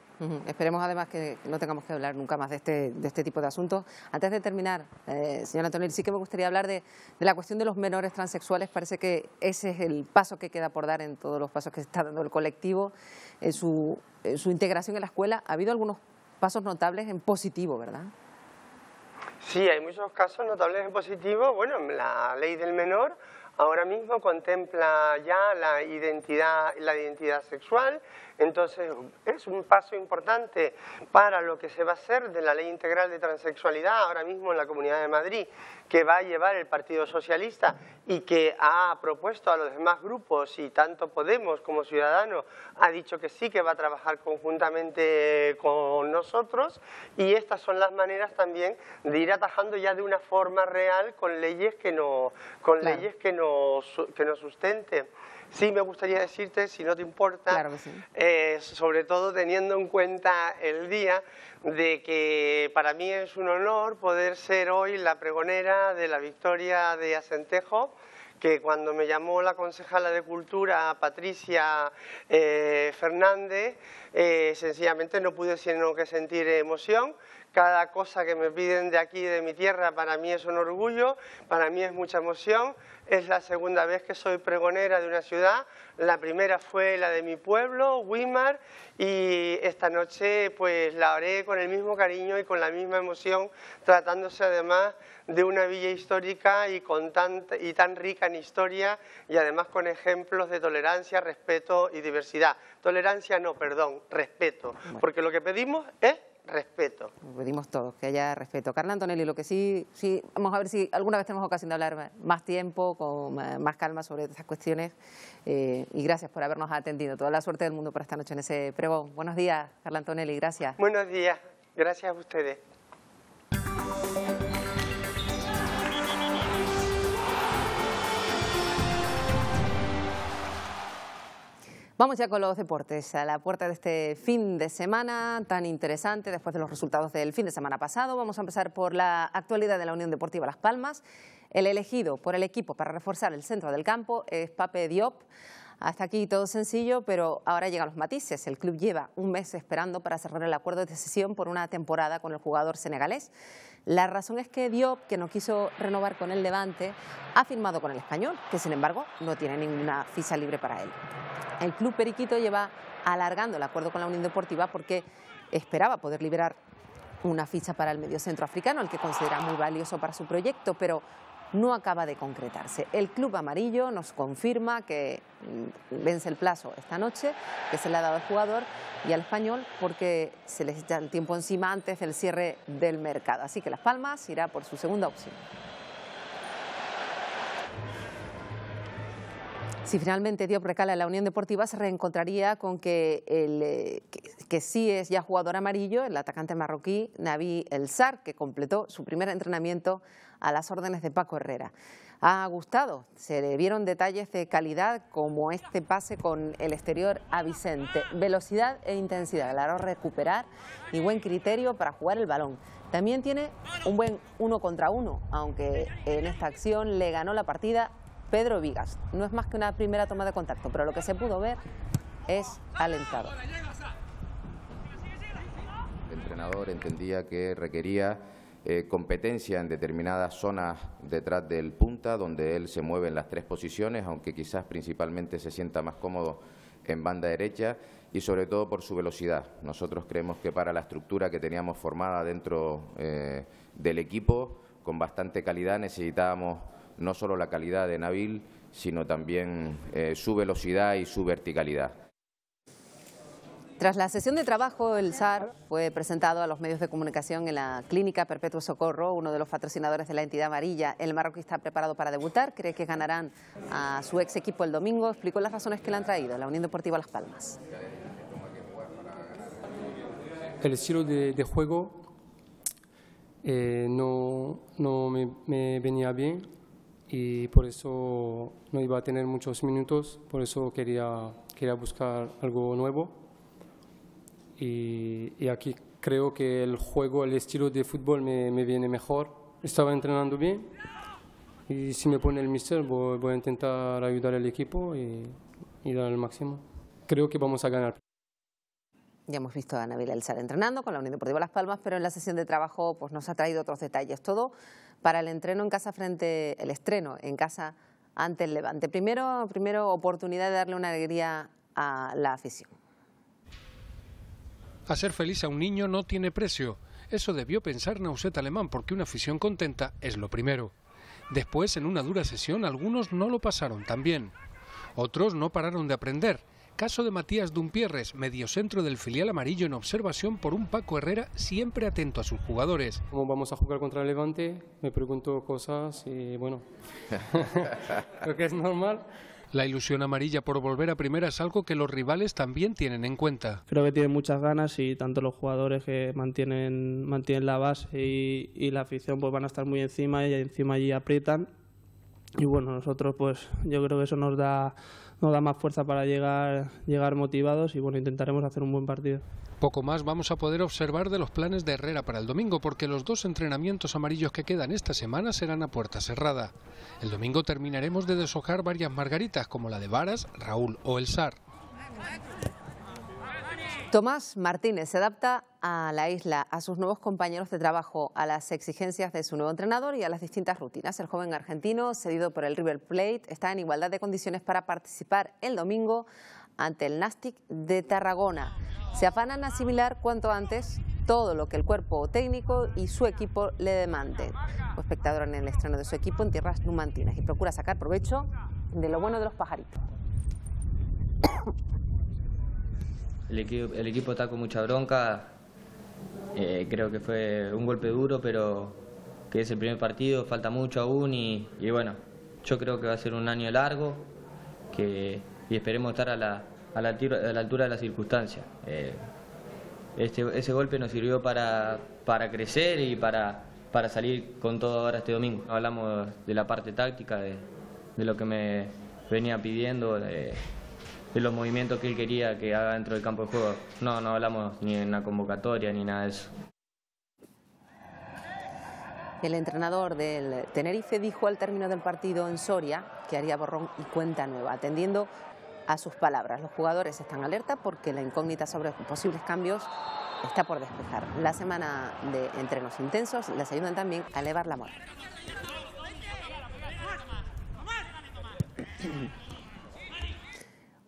A: Esperemos además que no tengamos que hablar nunca más de este, este tipo de asuntos. Antes de terminar, eh, señor Antonio, sí que me gustaría hablar de, la cuestión de los menores transexuales. Parece que ese es el paso que queda por dar en todos los pasos que está dando el colectivo, en su, integración en la escuela. Ha habido algunos pasos notables en positivo,
D: ¿verdad?
I: Sí, hay muchos casos notables en positivo. Bueno, la ley del menor ahora mismo contempla ya la identidad, la identidad sexual, entonces, es un paso importante para lo que se va a hacer de la Ley Integral de Transexualidad ahora mismo en la Comunidad de Madrid, que va a llevar el Partido Socialista y que ha propuesto a los demás grupos, y tanto Podemos como Ciudadanos ha dicho que sí, que va a trabajar conjuntamente con nosotros, y estas son las maneras también de ir atajando ya de una forma real con leyes que nos, con leyes que nos, que nos sustenten. Sí, me gustaría decirte, si no te importa, eh, sobre todo teniendo en cuenta el día, de que para mí es un honor poder ser hoy la pregonera de la victoria de Acentejo, que cuando me llamó la concejala de Cultura, Patricia eh, Fernández, eh, sencillamente no pude sino que sentir emoción cada cosa que me piden de aquí, de mi tierra, para mí es un orgullo, para mí es mucha emoción. Es la segunda vez que soy pregonera de una ciudad. La primera fue la de mi pueblo, Wimar, y esta noche pues la haré con el mismo cariño y con la misma emoción, tratándose además de una villa histórica y, y tan rica en historia y además con ejemplos de tolerancia, respeto y diversidad. Tolerancia no, perdón, respeto, porque lo que pedimos es Respeto.
A: Pedimos todos que haya respeto. Carla Antonelli, lo que sí, sí, vamos a ver si alguna vez tenemos ocasión de hablar más tiempo, con más calma sobre estas cuestiones. Eh, y gracias por habernos atendido. Toda la suerte del mundo para esta noche en ese pregón. Buenos días, Carla Antonelli, gracias.
I: Buenos días, gracias a ustedes.
A: Vamos ya con los deportes, a la puerta de este fin de semana tan interesante, después de los resultados del fin de semana pasado. Vamos a empezar por la actualidad de la Unión Deportiva Las Palmas. El elegido por el equipo para reforzar el centro del campo es Pape Diop. Hasta aquí todo sencillo, pero ahora llegan los matices. El club lleva un mes esperando para cerrar el acuerdo de cesión por una temporada con el jugador senegalés. La razón es que Diop, que no quiso renovar con el Levante, ha firmado con el español, que sin embargo no tiene ninguna ficha libre para él. El club periquito lleva alargando el acuerdo con la Unión Deportiva porque esperaba poder liberar una ficha para el mediocentro africano, al que considera muy valioso para su proyecto, pero no acaba de concretarse. El Club Amarillo nos confirma que vence el plazo esta noche, que se le ha dado al jugador y al español porque se les echa el tiempo encima antes del cierre del mercado. Así que Las Palmas irá por su segunda opción. Si finalmente dio precala en la Unión Deportiva, se reencontraría con que, el, eh, que, sí es ya jugador amarillo, el atacante marroquí Nabi El Sar, que completó su primer entrenamiento a las órdenes de Paco Herrera. Ha gustado, se le vieron detalles de calidad como este pase con el exterior a Vicente. Velocidad e intensidad, claro, recuperar y buen criterio para jugar el balón. También tiene un buen uno contra uno, aunque en esta acción le ganó la partida Pedro Vigas. No es más que una primera toma de contacto, pero lo que se pudo ver es alentado.
G: El entrenador entendía que requería eh, competencia en determinadas zonas detrás del punta, donde él se mueve en las tres posiciones, aunque quizás principalmente se sienta más cómodo en banda derecha y sobre todo por su velocidad. Nosotros creemos que para la estructura que teníamos formada dentro eh, del equipo, con bastante calidad, necesitábamos no solo la calidad de Nabil, sino también eh, su velocidad y su verticalidad.
A: Tras la sesión de trabajo, el SAR fue presentado a los medios de comunicación en la Clínica Perpetuo Socorro, uno de los patrocinadores de la entidad amarilla. El marroquí está preparado para debutar, cree que ganarán a su ex equipo el domingo. Explicó las razones que le han traído la Unión Deportiva Las Palmas.
L: El estilo de, juego eh, no, me, me venía bien y por eso no iba a tener muchos minutos, por eso quería, quería buscar algo nuevo y, aquí creo que el juego, el estilo de fútbol me, viene mejor. Estaba entrenando bien y si me pone el mister voy, a intentar ayudar al equipo y, dar el máximo. Creo que vamos a ganar.
A: Ya hemos visto a Nabil Elzar entrenando con la Unión Deportiva Las Palmas, pero en la sesión de trabajo pues, nos ha traído otros detalles. Todo para el entreno en casa frente, el estreno en casa ante el Levante. Primero, primero oportunidad de darle una alegría a la afición.
L: Hacer feliz a un niño no tiene precio. Eso debió pensar Nauset Alemán, porque una afición contenta es lo primero. Después, en una dura sesión, algunos no lo pasaron tan bien. Otros no pararon de aprender. Caso de Matías Dumpierres, mediocentro del filial amarillo en observación por un Paco Herrera siempre atento a sus jugadores. ¿Cómo vamos a jugar contra el Levante? Me pregunto cosas y bueno, creo que es normal. La ilusión amarilla por volver a primera es algo que los rivales también
C: tienen en cuenta.
M: Creo que tienen muchas ganas y tanto los jugadores que mantienen, mantienen la base
C: y, la afición pues van a estar muy encima y encima allí aprietan. Y bueno, nosotros pues yo creo que eso nos da, nos da más fuerza para llegar, llegar motivados y
L: bueno, intentaremos hacer un buen partido. Poco más vamos a poder observar de los planes de Herrera para el domingo, porque los dos entrenamientos amarillos que quedan esta semana serán a puerta cerrada. El domingo terminaremos de deshojar varias margaritas, como la de Varas, Raúl o El Sar.
A: Tomás Martínez se adapta a la isla, a sus nuevos compañeros de trabajo, a las exigencias de su nuevo entrenador y a las distintas rutinas. El joven argentino, cedido por el River Plate, está en igualdad de condiciones para participar el domingo ante el Nastic de Tarragona. Se afanan a asimilar cuanto antes todo lo que el cuerpo técnico y su equipo le demanden. ...o espectador en el estreno de su equipo en tierras numantinas y procura sacar provecho de lo bueno de los pajaritos.
M: El equipo, está con mucha bronca. Eh, creo que fue un golpe duro, pero que es el primer partido, falta mucho aún y, y bueno, yo creo que va a ser un año largo, que y esperemos estar a la, a la, altura, de las circunstancias. Eh, este, ese golpe nos sirvió para, para crecer y para, para salir con todo ahora este domingo. Hablamos de la parte táctica, de, lo que me venía pidiendo, de, los movimientos que él quería que haga dentro del campo de juego. No, no hablamos ni en la convocatoria ni nada de eso.
A: El entrenador del Tenerife dijo al término del partido en Soria que haría borrón y cuenta nueva, atendiendo a sus palabras. Los jugadores están alerta porque la incógnita sobre posibles cambios está por despejar. La semana de entrenos intensos les ayudan también a elevar la moral.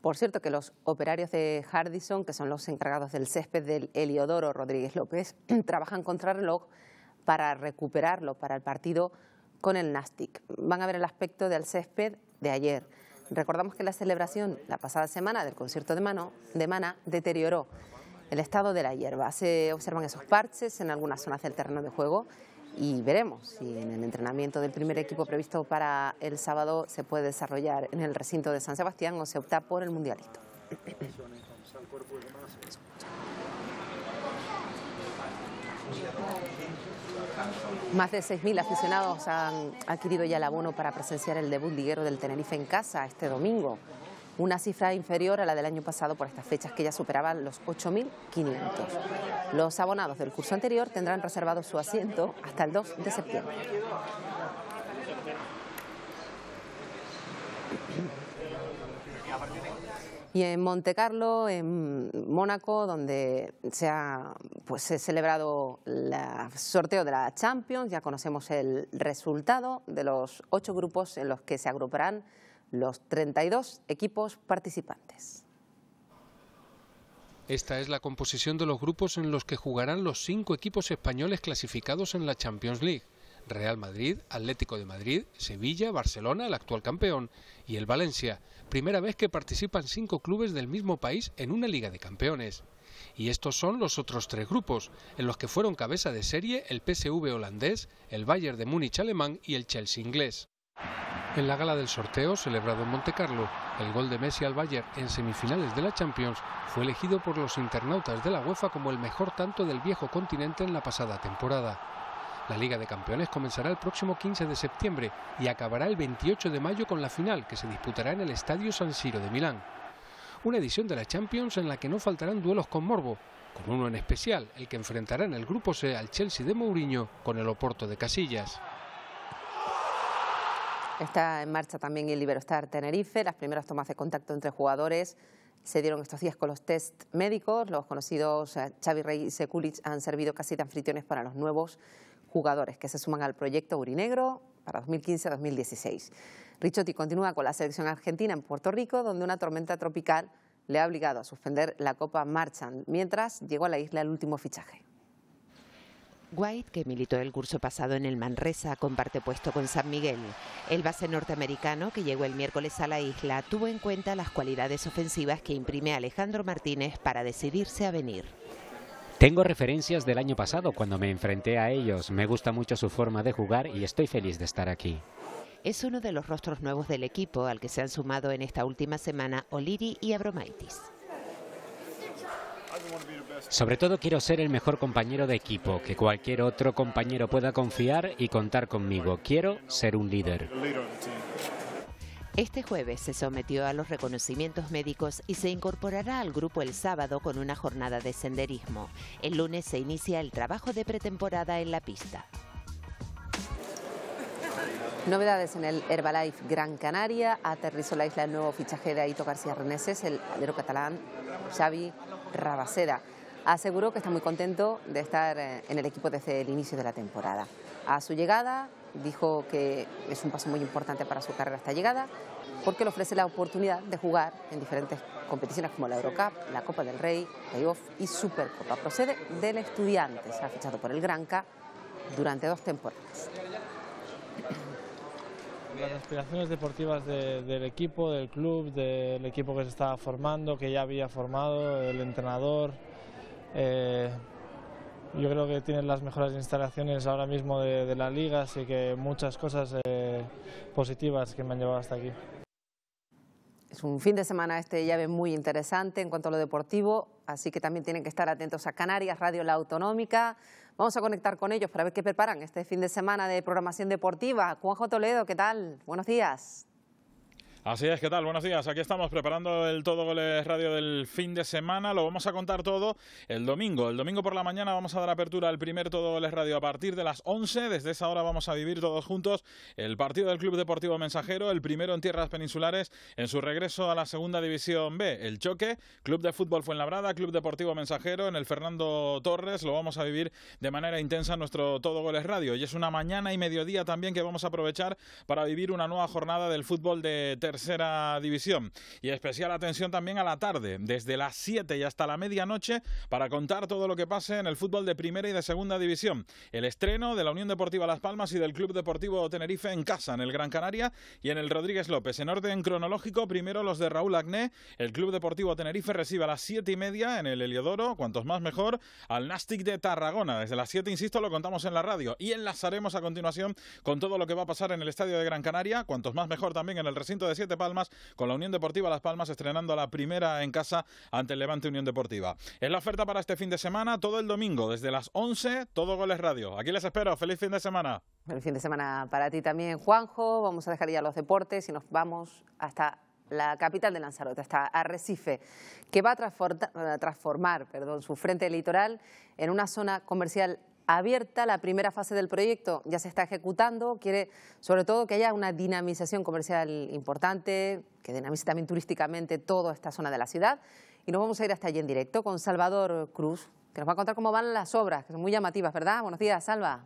A: Por cierto, que los operarios de Hardison, que son los encargados del césped del Heliodoro Rodríguez López, trabajan contra reloj para recuperarlo para el partido con el Nastic. Van a ver el aspecto del césped de ayer. Recordamos que la celebración la pasada semana del concierto de, Mano, de Mana deterioró el estado de la hierba. Se observan esos parches en algunas zonas del terreno de juego y veremos si en el entrenamiento del primer equipo previsto para el sábado se puede desarrollar en el recinto de San Sebastián o se opta por el mundialito. Más de 6.000 aficionados han adquirido ya el abono para presenciar el debut liguero del Tenerife en casa este domingo. Una cifra inferior a la del año pasado por estas fechas que ya superaban los 8.500. Los abonados del curso anterior tendrán reservado su asiento hasta el 2 de septiembre y en Monte Carlo, en Mónaco, donde se ha pues, se celebrado el sorteo de la Champions. Ya conocemos el resultado de los ocho grupos en los que se agruparán los 32 equipos participantes.
L: Esta es la composición de los grupos en los que jugarán los cinco equipos españoles clasificados en la Champions League. Real Madrid, Atlético de Madrid, Sevilla, Barcelona, el actual campeón, y el Valencia, primera vez que participan cinco clubes del mismo país en una Liga de Campeones. Y estos son los otros tres grupos, en los que fueron cabeza de serie el PSV holandés, el Bayern de Múnich alemán y el Chelsea inglés. En la gala del sorteo celebrado en Montecarlo, el gol de Messi al Bayern en semifinales de la Champions fue elegido por los internautas de la UEFA como el mejor tanto del viejo continente en la pasada temporada. La Liga de Campeones comenzará el próximo 15 de septiembre y acabará el 28 de mayo con la final, que se disputará en el Estadio San Siro de Milán. Una edición de la Champions en la que no faltarán duelos con Morbo, con uno en especial, el que enfrentará en el Grupo C al Chelsea de Mourinho con el Oporto de Casillas.
A: Está en marcha también el Iberostar Tenerife. Las primeras tomas de contacto entre jugadores se dieron estos días con los test médicos. Los conocidos eh, Xavi Rey y Sekulic han servido casi de anfitriones para los nuevos jugadores que se suman al proyecto Urinegro para 2015-2016. Richotti continúa con la selección argentina en Puerto Rico, donde una tormenta tropical le ha obligado a suspender la Copa Marchand, mientras llegó a la isla el último fichaje.
P: White, que militó el curso pasado en el Manresa, comparte puesto con San Miguel. El base norteamericano, que llegó el miércoles a la isla, tuvo en cuenta las cualidades ofensivas que imprime Alejandro Martínez para decidirse a venir.
G: Tengo referencias del año pasado cuando me enfrenté a ellos. Me gusta mucho su forma de jugar y estoy feliz de estar aquí.
P: Es uno de los rostros nuevos del equipo al que se han sumado en esta última semana Oliri y Abromaitis.
G: Sobre todo quiero ser el mejor compañero de equipo, que cualquier otro compañero pueda confiar y contar conmigo. Quiero ser un líder.
P: Este jueves se sometió a los reconocimientos médicos y se incorporará al grupo el sábado con una jornada de senderismo. El lunes se inicia el trabajo de pretemporada en la pista. Novedades en el Herbalife Gran
A: Canaria. Aterrizó la isla el nuevo fichaje de Aito García Reneses, el alero catalán Xavi Rabaceda. Aseguró que está muy contento de estar eh, en el equipo desde el inicio de la temporada. A su llegada, dijo que es un paso muy importante para su carrera esta llegada, porque le ofrece la oportunidad de jugar en diferentes competiciones como la Eurocup, la Copa del Rey, Playoff y Supercopa. Procede del se ha fichado por el Granca durante dos temporadas.
H: Las aspiraciones deportivas del equipo, del club, del equipo que se estaba formando, que ya había formado, el entrenador, eh, yo creo que tienen las mejores instalaciones ahora mismo de, la liga, así que muchas cosas eh, positivas que me han llevado hasta aquí.
A: Es un fin de semana este llave muy interesante en cuanto a lo deportivo, así que también tienen que estar atentos a Canarias, Radio La Autonómica. Vamos a conectar con ellos para ver qué preparan este fin de semana de programación deportiva. Juanjo Toledo, ¿qué tal? Buenos días.
S: Así es, ¿qué tal? Buenos días. Aquí estamos preparando el Todo Goles Radio del fin de semana. Lo vamos a contar todo el domingo. El domingo por la mañana vamos a dar apertura al primer Todo Goles Radio a partir de las 11. Desde esa hora vamos a vivir todos juntos el partido del Club Deportivo Mensajero, el primero en tierras peninsulares en su regreso a la Segunda División B. El choque, Club de Fútbol Fuenlabrada, Club Deportivo Mensajero en el Fernando Torres. Lo vamos a vivir de manera intensa en nuestro Todo Goles Radio. Y es una mañana y mediodía también que vamos a aprovechar para vivir una nueva jornada del fútbol de tercera división. Y especial atención también a la tarde, desde las 7 y hasta la medianoche, para contar todo lo que pase en el fútbol de primera y de segunda división. El estreno de la Unión Deportiva Las Palmas y del Club Deportivo Tenerife en casa, en el Gran Canaria y en el Rodríguez López. En orden cronológico, primero los de Raúl Agné. El Club Deportivo Tenerife recibe a las 7 y media en el Heliodoro, cuantos más mejor, al Nastic de Tarragona. Desde las 7, insisto, lo contamos en la radio y enlazaremos a continuación con todo lo que va a pasar en el Estadio de Gran Canaria, cuantos más mejor también en el recinto de Palmas con la Unión Deportiva Las Palmas estrenando la primera en casa ante el Levante Unión Deportiva. Es la oferta para este fin de semana, todo el domingo, desde las 11, todo Goles Radio. Aquí les espero, feliz fin de semana.
A: Feliz fin de semana para ti también, Juanjo. Vamos a dejar ya los deportes y nos vamos hasta la capital de Lanzarote, hasta Arrecife, que va a transformar, su frente litoral en una zona comercial abierta. La primera fase del proyecto ya se está ejecutando. Quiere sobre todo que haya una dinamización comercial importante, que dinamice también turísticamente toda esta zona de la ciudad. Y nos vamos a ir hasta allí en directo con Salvador Cruz, que nos va a contar cómo van las obras, que son muy llamativas, ¿verdad? Buenos días, Salva.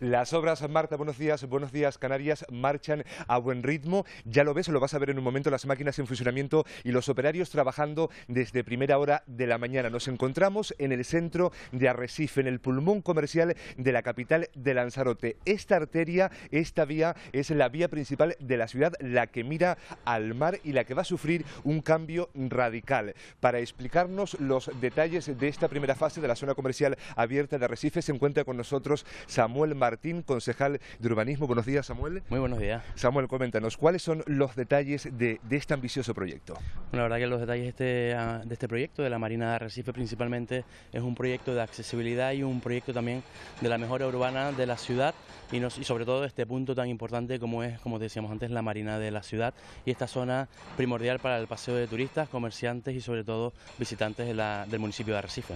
J: Las obras, Marta, buenos días, buenos días Canarias, marchan a buen ritmo. Ya lo ves, lo vas a ver en un momento, las máquinas en funcionamiento y los operarios trabajando desde primera hora de la mañana. Nos encontramos en el centro de Arrecife, en el pulmón comercial de la capital de Lanzarote. Esta arteria, esta vía, es la vía principal de la ciudad, la que mira al mar y la que va a sufrir un cambio radical. Para explicarnos los detalles de esta primera fase de la zona comercial abierta de Arrecife, se encuentra con nosotros Samuel Samuel Martín, concejal de urbanismo. Buenos días, Samuel. Muy buenos días. Samuel, coméntanos, ¿cuáles son los detalles de, este ambicioso proyecto?
C: la verdad que los detalles de este, ah, de este proyecto, de la Marina de Arrecife principalmente, es un proyecto de accesibilidad y un proyecto también de la mejora urbana de la ciudad y, sobre todo este punto tan importante como es, como decíamos antes, la marina de la ciudad y esta zona primordial para el paseo de turistas, comerciantes y sobre todo visitantes de del municipio de Arrecife.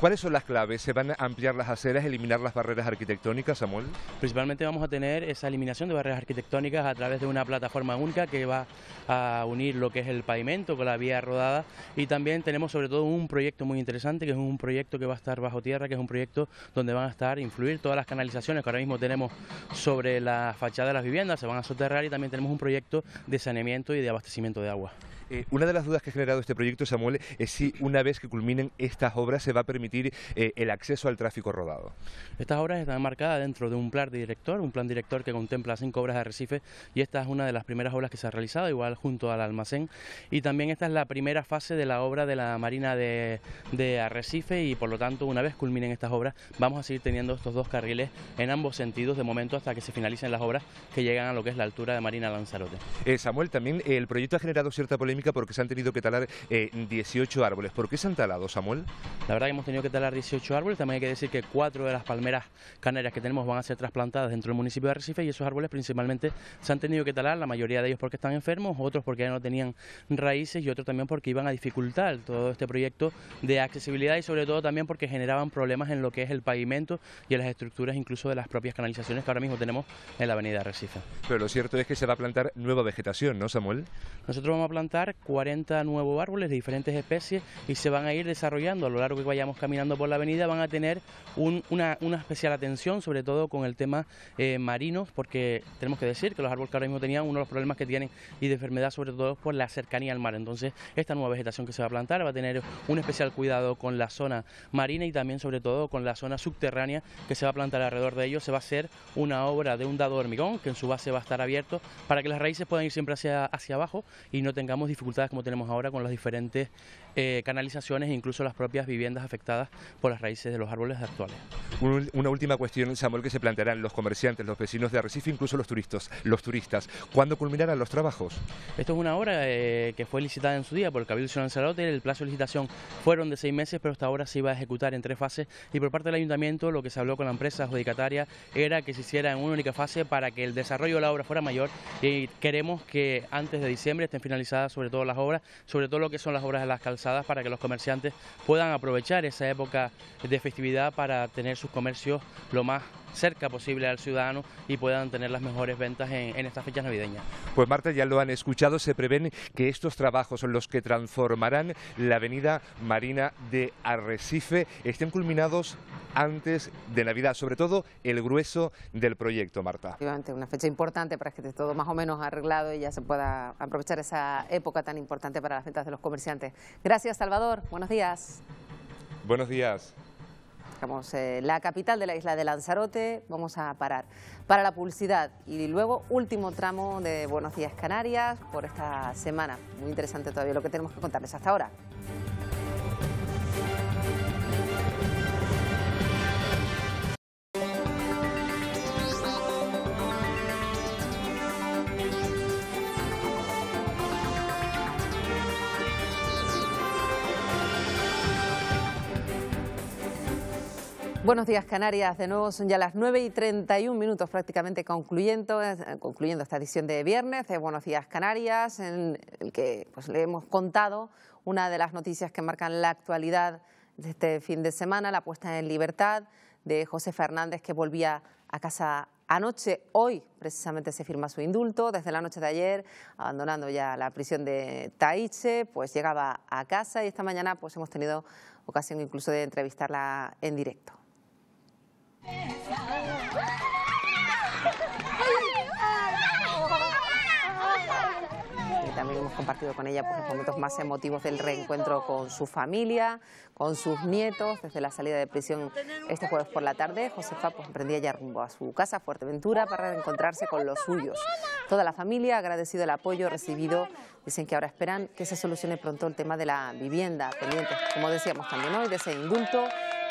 C: ¿Cuáles son las claves? ¿Se van a ampliar las aceras, eliminar las barreras arquitectónicas, Samuel? Principalmente vamos a tener esa eliminación de barreras arquitectónicas a través de una plataforma única que va a unir lo que es el pavimento con la vía rodada y también tenemos sobre todo un proyecto muy interesante que es un proyecto que va a estar bajo tierra, que es un proyecto donde van a estar influir todas las canalizaciones que ahora mismo tenemos sobre la fachada de las viviendas, se van a soterrar y también tenemos un proyecto de saneamiento y de abastecimiento de agua.
J: Eh, una de las dudas que ha generado este proyecto, Samuel, es si
C: una vez que culminen estas obras se va a permitir eh, el acceso al tráfico rodado. Estas obras están marcadas dentro de un plan director, un plan director que contempla cinco obras de arrecife y esta es una de las primeras obras que se ha realizado, igual junto al almacén. Y también esta es la primera fase de la obra de la Marina de, de Arrecife y por lo tanto una vez culminen estas obras vamos a seguir teniendo estos dos carriles en ambos sentidos de momento hasta que se finalicen las obras que llegan a lo que es la altura de Marina Lanzarote.
J: Eh, Samuel, también el proyecto ha generado cierta polémica porque se han tenido que talar 18 eh, árboles.
C: ¿Por qué se han talado, Samuel? La verdad que hemos tenido que talar 18 árboles. También hay que decir que cuatro de las palmeras canarias que tenemos van a ser trasplantadas dentro del municipio de Recife y esos árboles principalmente se han tenido que talar, la mayoría de ellos porque están enfermos, otros porque ya no tenían raíces y otros también porque iban a dificultar todo este proyecto de accesibilidad y sobre todo también porque generaban problemas en lo que es el pavimento y en las estructuras incluso de las propias canalizaciones que ahora mismo tenemos en la avenida Recife. Pero lo cierto es que se va a plantar nueva vegetación, ¿no, Samuel? Nosotros vamos a plantar 40 nuevos árboles de diferentes especies y se van a ir desarrollando a lo largo que vayamos caminando por la avenida, van a tener una, especial atención, sobre todo con el tema eh, marinos, porque tenemos que decir que los árboles que ahora mismo tenían, uno de los problemas que tienen y de enfermedad, sobre todo por la cercanía al mar. Entonces, esta nueva vegetación que se va a plantar va a tener un especial cuidado con la zona marina y también, sobre todo, con la zona subterránea que se va a plantar alrededor de ellos. Se va a hacer una obra de un dado hormigón que en su base va a estar abierto para que las raíces puedan ir siempre hacia, hacia abajo y no tengamos dificultades como tenemos ahora con las diferentes eh, canalizaciones e incluso las propias viviendas afectadas por las raíces de los árboles actuales. Una
J: última cuestión, Samuel, que se plantearán los comerciantes, los vecinos de Arrecife, incluso los turistas. Los turistas. ¿Cuándo culminarán los trabajos?
C: Esto es una obra eh, que fue licitada en su día por el Cabildo de Lanzarote. El plazo de licitación fueron de seis meses, pero esta obra se iba a ejecutar en tres fases. Y por parte del ayuntamiento, lo que se habló con la empresa adjudicataria era que se hiciera en una única fase para que el desarrollo de la obra fuera mayor. Y queremos que antes de diciembre estén finalizadas sobre todo las obras, sobre todo lo que son las obras de las calzadas para que los comerciantes puedan aprovechar esa época de festividad para tener sus comercios lo más cerca posible al ciudadano y puedan tener las mejores ventas en, estas fechas navideñas.
J: Pues Marta, ya lo han escuchado, se prevén que estos trabajos son los que transformarán la avenida Marina de Arrecife estén culminados antes de Navidad, sobre todo el grueso del proyecto, Marta.
A: Una fecha importante para que esté todo más o menos arreglado y ya se pueda aprovechar esa época tan importante para las ventas de los comerciantes. Gracias, Salvador. Buenos días.
J: Buenos días.
A: Eh, la capital de la isla de Lanzarote, vamos a parar para la publicidad y luego último tramo de Buenos Días Canarias por esta semana. Muy interesante todavía lo que tenemos que contarles hasta ahora. Buenos días Canarias, de nuevo son ya las 9 y 31 minutos prácticamente concluyendo, concluyendo esta edición de viernes de Buenos días Canarias, en el que pues, le hemos contado una de las noticias que marcan la actualidad de este fin de semana, la puesta en libertad de José Fernández que volvía a casa Anoche, hoy, precisamente se firma su indulto. Desde la noche de ayer, abandonando ya la prisión de Taiche, pues llegaba a casa y esta mañana pues hemos tenido ocasión incluso de entrevistarla en directo también hemos compartido con ella pues, los momentos más emotivos del reencuentro con su familia, con sus nietos, desde la salida de prisión este jueves por la tarde. Josefa pues, prendía ya rumbo a su casa, Fuerteventura, para reencontrarse con los suyos. Toda la familia ha agradecido el apoyo recibido. Dicen que ahora esperan que se solucione pronto el tema de la vivienda, pendiente, como decíamos también hoy, de ese indulto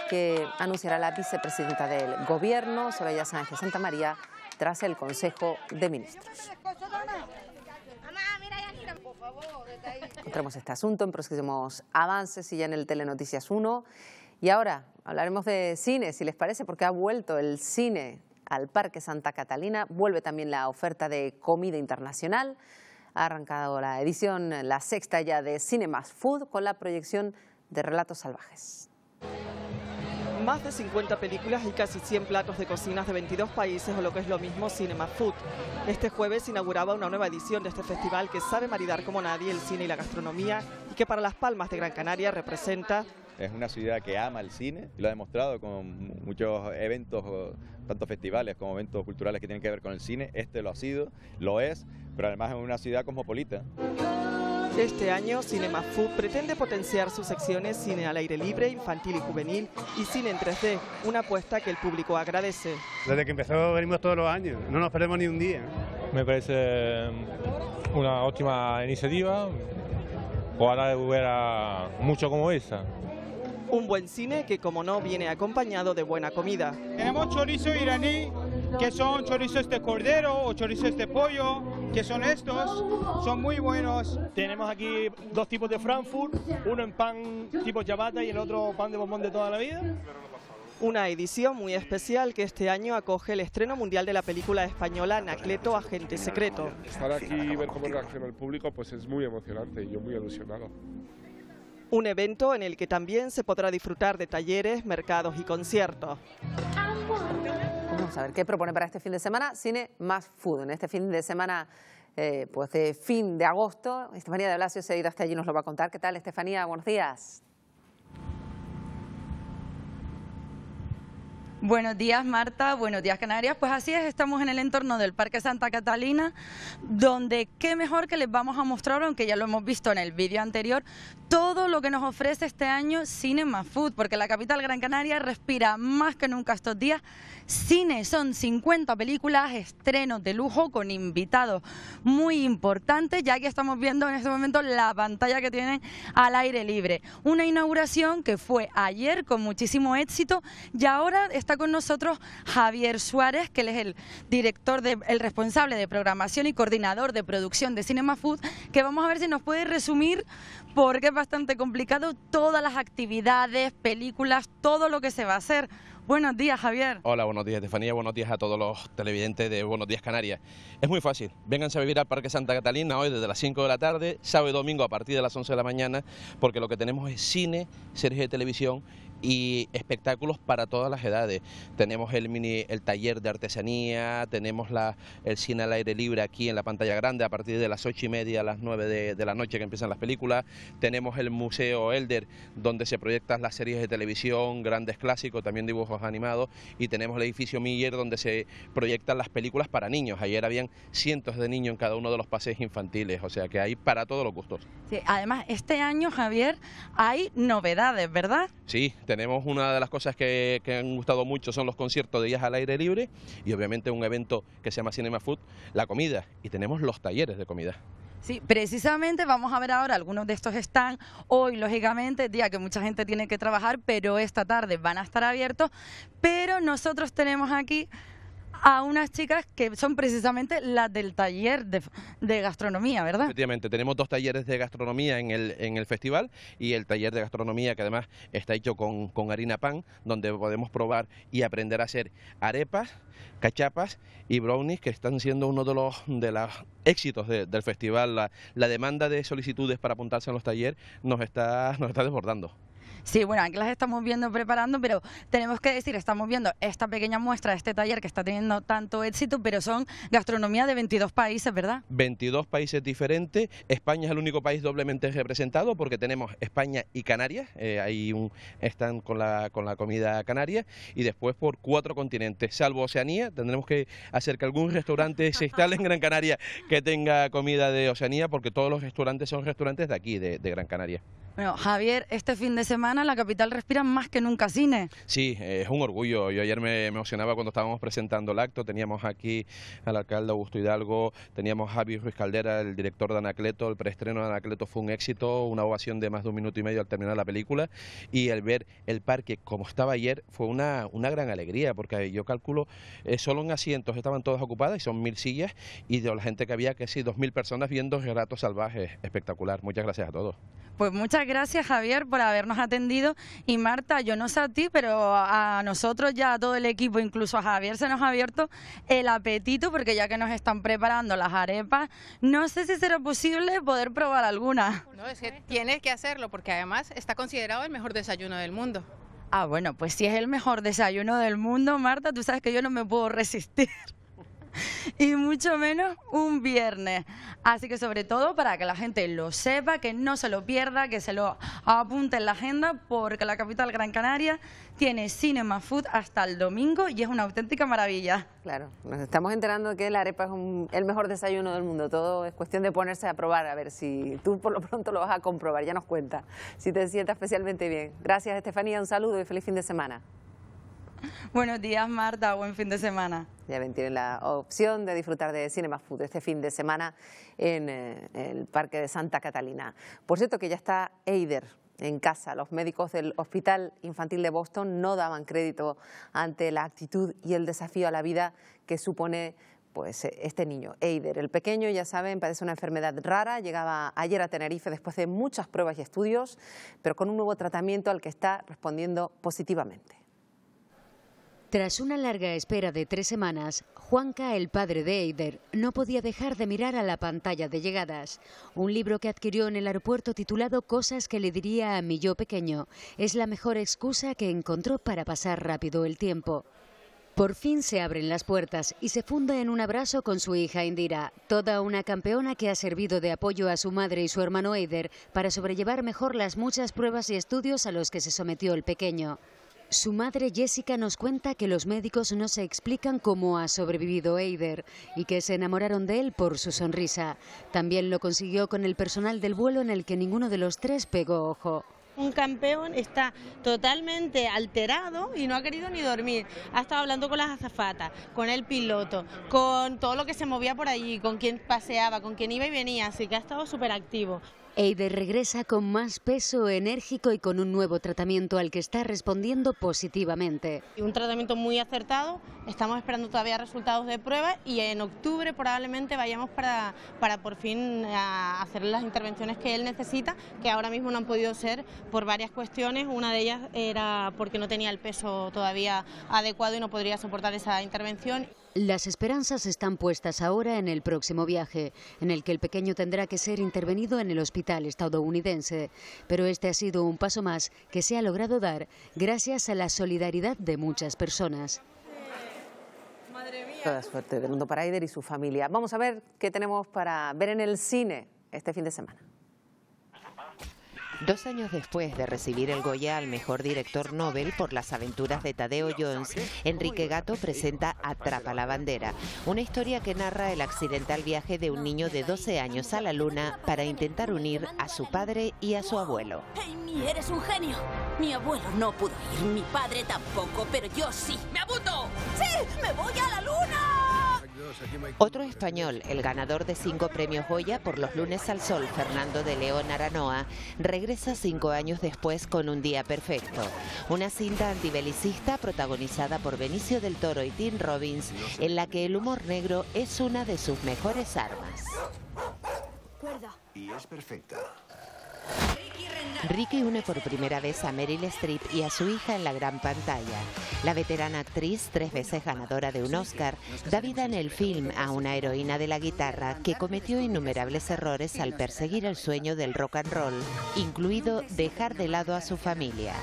A: que anunciará la vicepresidenta del Gobierno, Soraya Sánchez Santa María, tras el Consejo de Ministros. Encontramos este asunto en próximos avances y ya en el Telenoticias 1. Y ahora hablaremos de cine, si les parece, porque ha vuelto el cine al Parque Santa Catalina, vuelve también la oferta de comida internacional. Ha arrancado la edición, la sexta ya de Cine Más Food, con la proyección de Relatos Salvajes
M: más de 50 películas y casi 100 platos de cocinas de 22 países o lo que es lo mismo Cinema Food. Este jueves inauguraba una nueva edición de este festival que sabe maridar como nadie el cine y la gastronomía y que para Las Palmas de Gran Canaria representa
J: es una ciudad que ama el cine, lo ha demostrado con muchos eventos, tanto festivales como eventos culturales que tienen que ver con el cine. Este lo ha sido, lo es, pero además es una ciudad cosmopolita.
M: Este año, Food pretende potenciar sus secciones cine al aire libre, infantil y juvenil y cine en 3D, una apuesta que el público agradece.
J: Desde que empezó venimos todos los años, no nos perdemos ni un día. Me parece mm, una óptima iniciativa, ojalá hubiera mucho como
M: esa. Un buen cine que, como no, viene acompañado de buena comida. Tenemos chorizo iraní, que son chorizos de cordero o chorizos de pollo, que son estos, son muy buenos. Tenemos aquí dos tipos de Frankfurt, uno en pan tipo ciabatta y el otro pan de bombón de toda la vida. Una edición muy especial que este año acoge el estreno mundial de la película española Anacleto, Agente Secreto. Estar aquí
H: y
F: ver cómo reacciona el público pues es muy emocionante y yo muy ilusionado.
M: Un evento en el que también se podrá disfrutar de talleres, mercados y conciertos.
A: Vamos a ver qué propone para este fin de semana Cine más Food. En este fin de semana, eh, pues de fin de agosto, Estefanía de Blasio se ha ido hasta allí y nos lo va a contar. ¿Qué tal, Estefanía? Buenos días.
U: Buenos días, Marta. Buenos días, Canarias. Pues así es, estamos en el entorno del Parque Santa Catalina, donde qué mejor que les vamos a mostrar, aunque ya lo hemos visto en el vídeo anterior, todo lo que nos ofrece este año Cinema Food, porque la capital Gran Canaria respira más que nunca estos días cine. Son 50 películas, estrenos de lujo con invitados muy importantes, ya que estamos viendo en este momento la pantalla que tienen al aire libre. Una inauguración que fue ayer con muchísimo éxito y ahora está con nosotros Javier Suárez, que él es el director, el responsable de programación y coordinador de producción de Cinema Food, que vamos a ver si nos puede resumir, porque es bastante complicado, todas las actividades, películas, todo lo que se va a hacer. Buenos días, Javier.
T: Hola, buenos días, Estefanía. Buenos días a todos los televidentes de Buenos Días Canarias. Es muy fácil. Vénganse a vivir al Parque Santa Catalina hoy desde las 5 de la tarde, sábado y domingo a partir de las 11 de la mañana, porque lo que tenemos es cine, series de televisión y espectáculos para todas las edades. Tenemos el mini, el taller de artesanía, tenemos la, el cine al aire libre aquí en la pantalla grande a partir de las ocho y media a las nueve de, la noche que empiezan las películas. Tenemos el Museo Elder, donde se proyectan las series de televisión, grandes clásicos, también dibujos animados, y tenemos el edificio Miller donde se proyectan las películas para niños. Ayer habían cientos de niños en cada uno de los paseos infantiles, o sea que hay para todos los gustos.
U: Sí, además este año, Javier, hay novedades, ¿verdad?
T: Sí, tenemos una de las cosas que, han gustado mucho son los conciertos de días al aire libre y obviamente un evento que se llama Cinema Food, la comida. Y tenemos los talleres de comida.
U: Sí, precisamente vamos a ver ahora algunos de estos están hoy, lógicamente, día que mucha gente tiene que trabajar, pero esta tarde van a estar abiertos. Pero nosotros tenemos aquí a unas chicas que son precisamente las del taller de, gastronomía, ¿verdad?
T: Efectivamente, tenemos dos talleres de gastronomía en el, en el festival y el taller de gastronomía que además está hecho con, harina pan, donde podemos probar y aprender a hacer arepas, cachapas y brownies, que están siendo uno de los, éxitos del festival. La, la demanda de solicitudes para apuntarse a los talleres nos está, nos está desbordando.
U: Sí, bueno, aquí las estamos viendo preparando, pero tenemos que decir, estamos viendo esta pequeña muestra, este taller que está teniendo tanto éxito, pero son gastronomía de 22 países, ¿verdad?
T: 22 países diferentes. España es el único país doblemente representado porque tenemos España y Canarias, eh, ahí un, están con la, con la comida canaria, y después por cuatro continentes, salvo Oceanía, tendremos que hacer que algún restaurante se instale en Gran Canaria que tenga comida de Oceanía, porque todos los restaurantes son restaurantes de aquí, de, de Gran Canaria.
U: Bueno, Javier, este fin de semana la capital respira más que nunca cine.
T: Sí, es un orgullo. Yo ayer me emocionaba cuando estábamos presentando el acto. Teníamos aquí al alcalde Augusto Hidalgo, teníamos a Javi Ruiz Caldera, el director de Anacleto. El preestreno de Anacleto fue un éxito, una ovación de más de un minuto y medio al terminar la película. Y el ver el parque como estaba ayer fue una, una gran alegría, porque yo calculo, eh, solo en asientos estaban todas ocupadas y son mil sillas. Y de la gente que había, que sí, dos mil personas viendo Relatos Salvajes. Espectacular. Muchas gracias a todos.
U: Pues muchas gracias, Javier, por habernos atendido y Marta, yo no sé a ti, pero a nosotros ya, a todo el equipo, incluso a Javier, se nos ha abierto el apetito porque ya que nos están preparando las arepas, no sé si será posible poder probar alguna.
B: tienes que hacerlo porque además está considerado el mejor desayuno del mundo.
U: Ah, bueno, pues si es el mejor desayuno del mundo, Marta, tú sabes que yo no me puedo resistir. y mucho menos un viernes. Así que sobre todo para que la gente lo sepa, que no se lo pierda, que se lo apunte en la agenda, porque la capital Gran Canaria tiene Cinema Food hasta el domingo y es una auténtica maravilla. Claro,
A: nos estamos enterando que la arepa es el mejor desayuno del mundo. Todo es cuestión de ponerse a probar, a ver si tú por lo pronto lo vas a comprobar, ya nos cuenta, si te sientas especialmente bien. Gracias Estefanía, un saludo y feliz fin de semana.
U: Buenos días, Marta. Buen
A: fin de semana. Ya ven, tienen la opción de disfrutar de Cinema Food este fin de semana en eh, el Parque de Santa Catalina. Por cierto, que ya está Eider en casa. Los médicos del Hospital Infantil de Boston no daban crédito ante la actitud y el desafío a la vida que supone pues eh, este niño, Eider, el pequeño, ya saben, padece una enfermedad rara, llegaba ayer a Tenerife después de muchas pruebas y estudios, pero con un nuevo
R: tratamiento al que está respondiendo
P: positivamente.
R: Tras una larga espera de tres semanas, Juanca, el padre de Eider, no podía dejar de mirar a la pantalla de llegadas. Un libro que adquirió en el aeropuerto titulado Cosas que le diría a mi yo pequeño es la mejor excusa que encontró para pasar rápido el tiempo. Por fin se abren las puertas y se funda en un abrazo con su hija Indira, toda una campeona que ha servido de apoyo a su madre y su hermano Eider para sobrellevar mejor las muchas pruebas y estudios a los que se sometió el pequeño. Su madre Jessica nos cuenta que los médicos no se explican cómo ha sobrevivido Eider y que se enamoraron de él por su sonrisa. También lo consiguió con el personal del vuelo en el que ninguno de los tres pegó ojo un campeón
P: está totalmente alterado y no ha querido ni dormir. Ha estado hablando con las azafatas, con el piloto, con todo lo que se movía por allí, con quien paseaba, con quien iba y venía, así que ha estado súper activo.
R: Eide regresa con más peso enérgico y con un nuevo tratamiento al que está respondiendo positivamente.
P: Un tratamiento muy acertado, estamos esperando todavía resultados de pruebas y en octubre probablemente vayamos para, por fin hacer las intervenciones que él necesita, que ahora mismo no han podido ser por varias cuestiones. Una de ellas era porque no tenía el peso todavía adecuado y no podría soportar esa
R: intervención. Las esperanzas están puestas ahora en el próximo viaje, en el que el pequeño tendrá que ser intervenido en el hospital estadounidense. Pero este ha sido un paso más que se ha logrado dar gracias a la solidaridad de muchas personas. Toda suerte del mundo para
A: y su familia. Vamos a ver
R: qué tenemos para ver en el
A: cine este fin de semana.
P: Dos años después de recibir el Goya al mejor director Nobel por las aventuras de Tadeo Jones, Enrique Gato presenta Atrapa la bandera, una historia que narra el accidental viaje de un niño de 12 años a la luna para intentar unir a su padre y a su abuelo.
R: Amy, eres un genio.
P: Mi abuelo no pudo ir, mi padre tampoco, pero yo sí. ¡Me apunto! ¡Sí!
K: ¡Me voy a la luna!
P: Otro español, el ganador de cinco premios Goya por Los lunes al sol, Fernando de León Aranoa, regresa cinco años después con Un día perfecto, una cinta antibelicista protagonizada por Benicio del Toro y Tim Robbins, en la que el humor negro es una de sus mejores armas.
J: Y es perfecta.
P: Ricky une por primera vez a Meryl Streep y a su hija en la gran pantalla. La veterana actriz, tres veces ganadora de un Oscar, da vida en el film a una heroína de la guitarra que cometió innumerables errores al perseguir el sueño del rock and roll, incluido dejar de lado a su familia.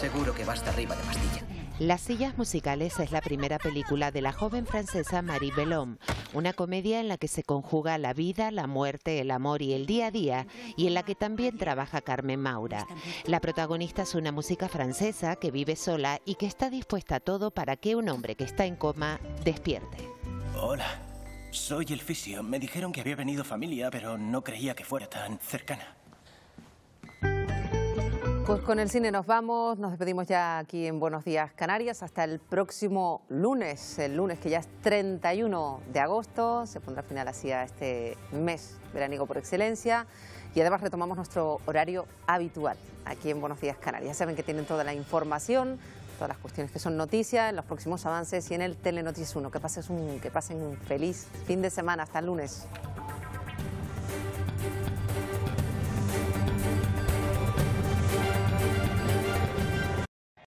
P: Seguro que basta arriba de pastilla. Las sillas musicales es la primera película de la joven francesa Marie Bellom, una comedia en la que se conjuga la vida, la muerte, el amor y el día a día, y en la que también trabaja Carmen Maura. La protagonista es una música francesa que vive sola y que está dispuesta a todo para que un hombre que está en coma despierte.
C: Hola, soy el Me dijeron que había venido familia, pero no creía que fuera tan cercana.
A: Pues con el cine nos vamos, nos despedimos ya aquí en Buenos Días Canarias hasta el próximo lunes, el lunes que ya es 31 de agosto, se pondrá final así a este mes veraniego por excelencia y además retomamos nuestro horario habitual aquí en Buenos Días Canarias. Ya saben que tienen toda la información, todas las cuestiones que son noticias, en los próximos avances y en el Telenotis 1. Que, que pasen un feliz fin de semana, hasta el lunes.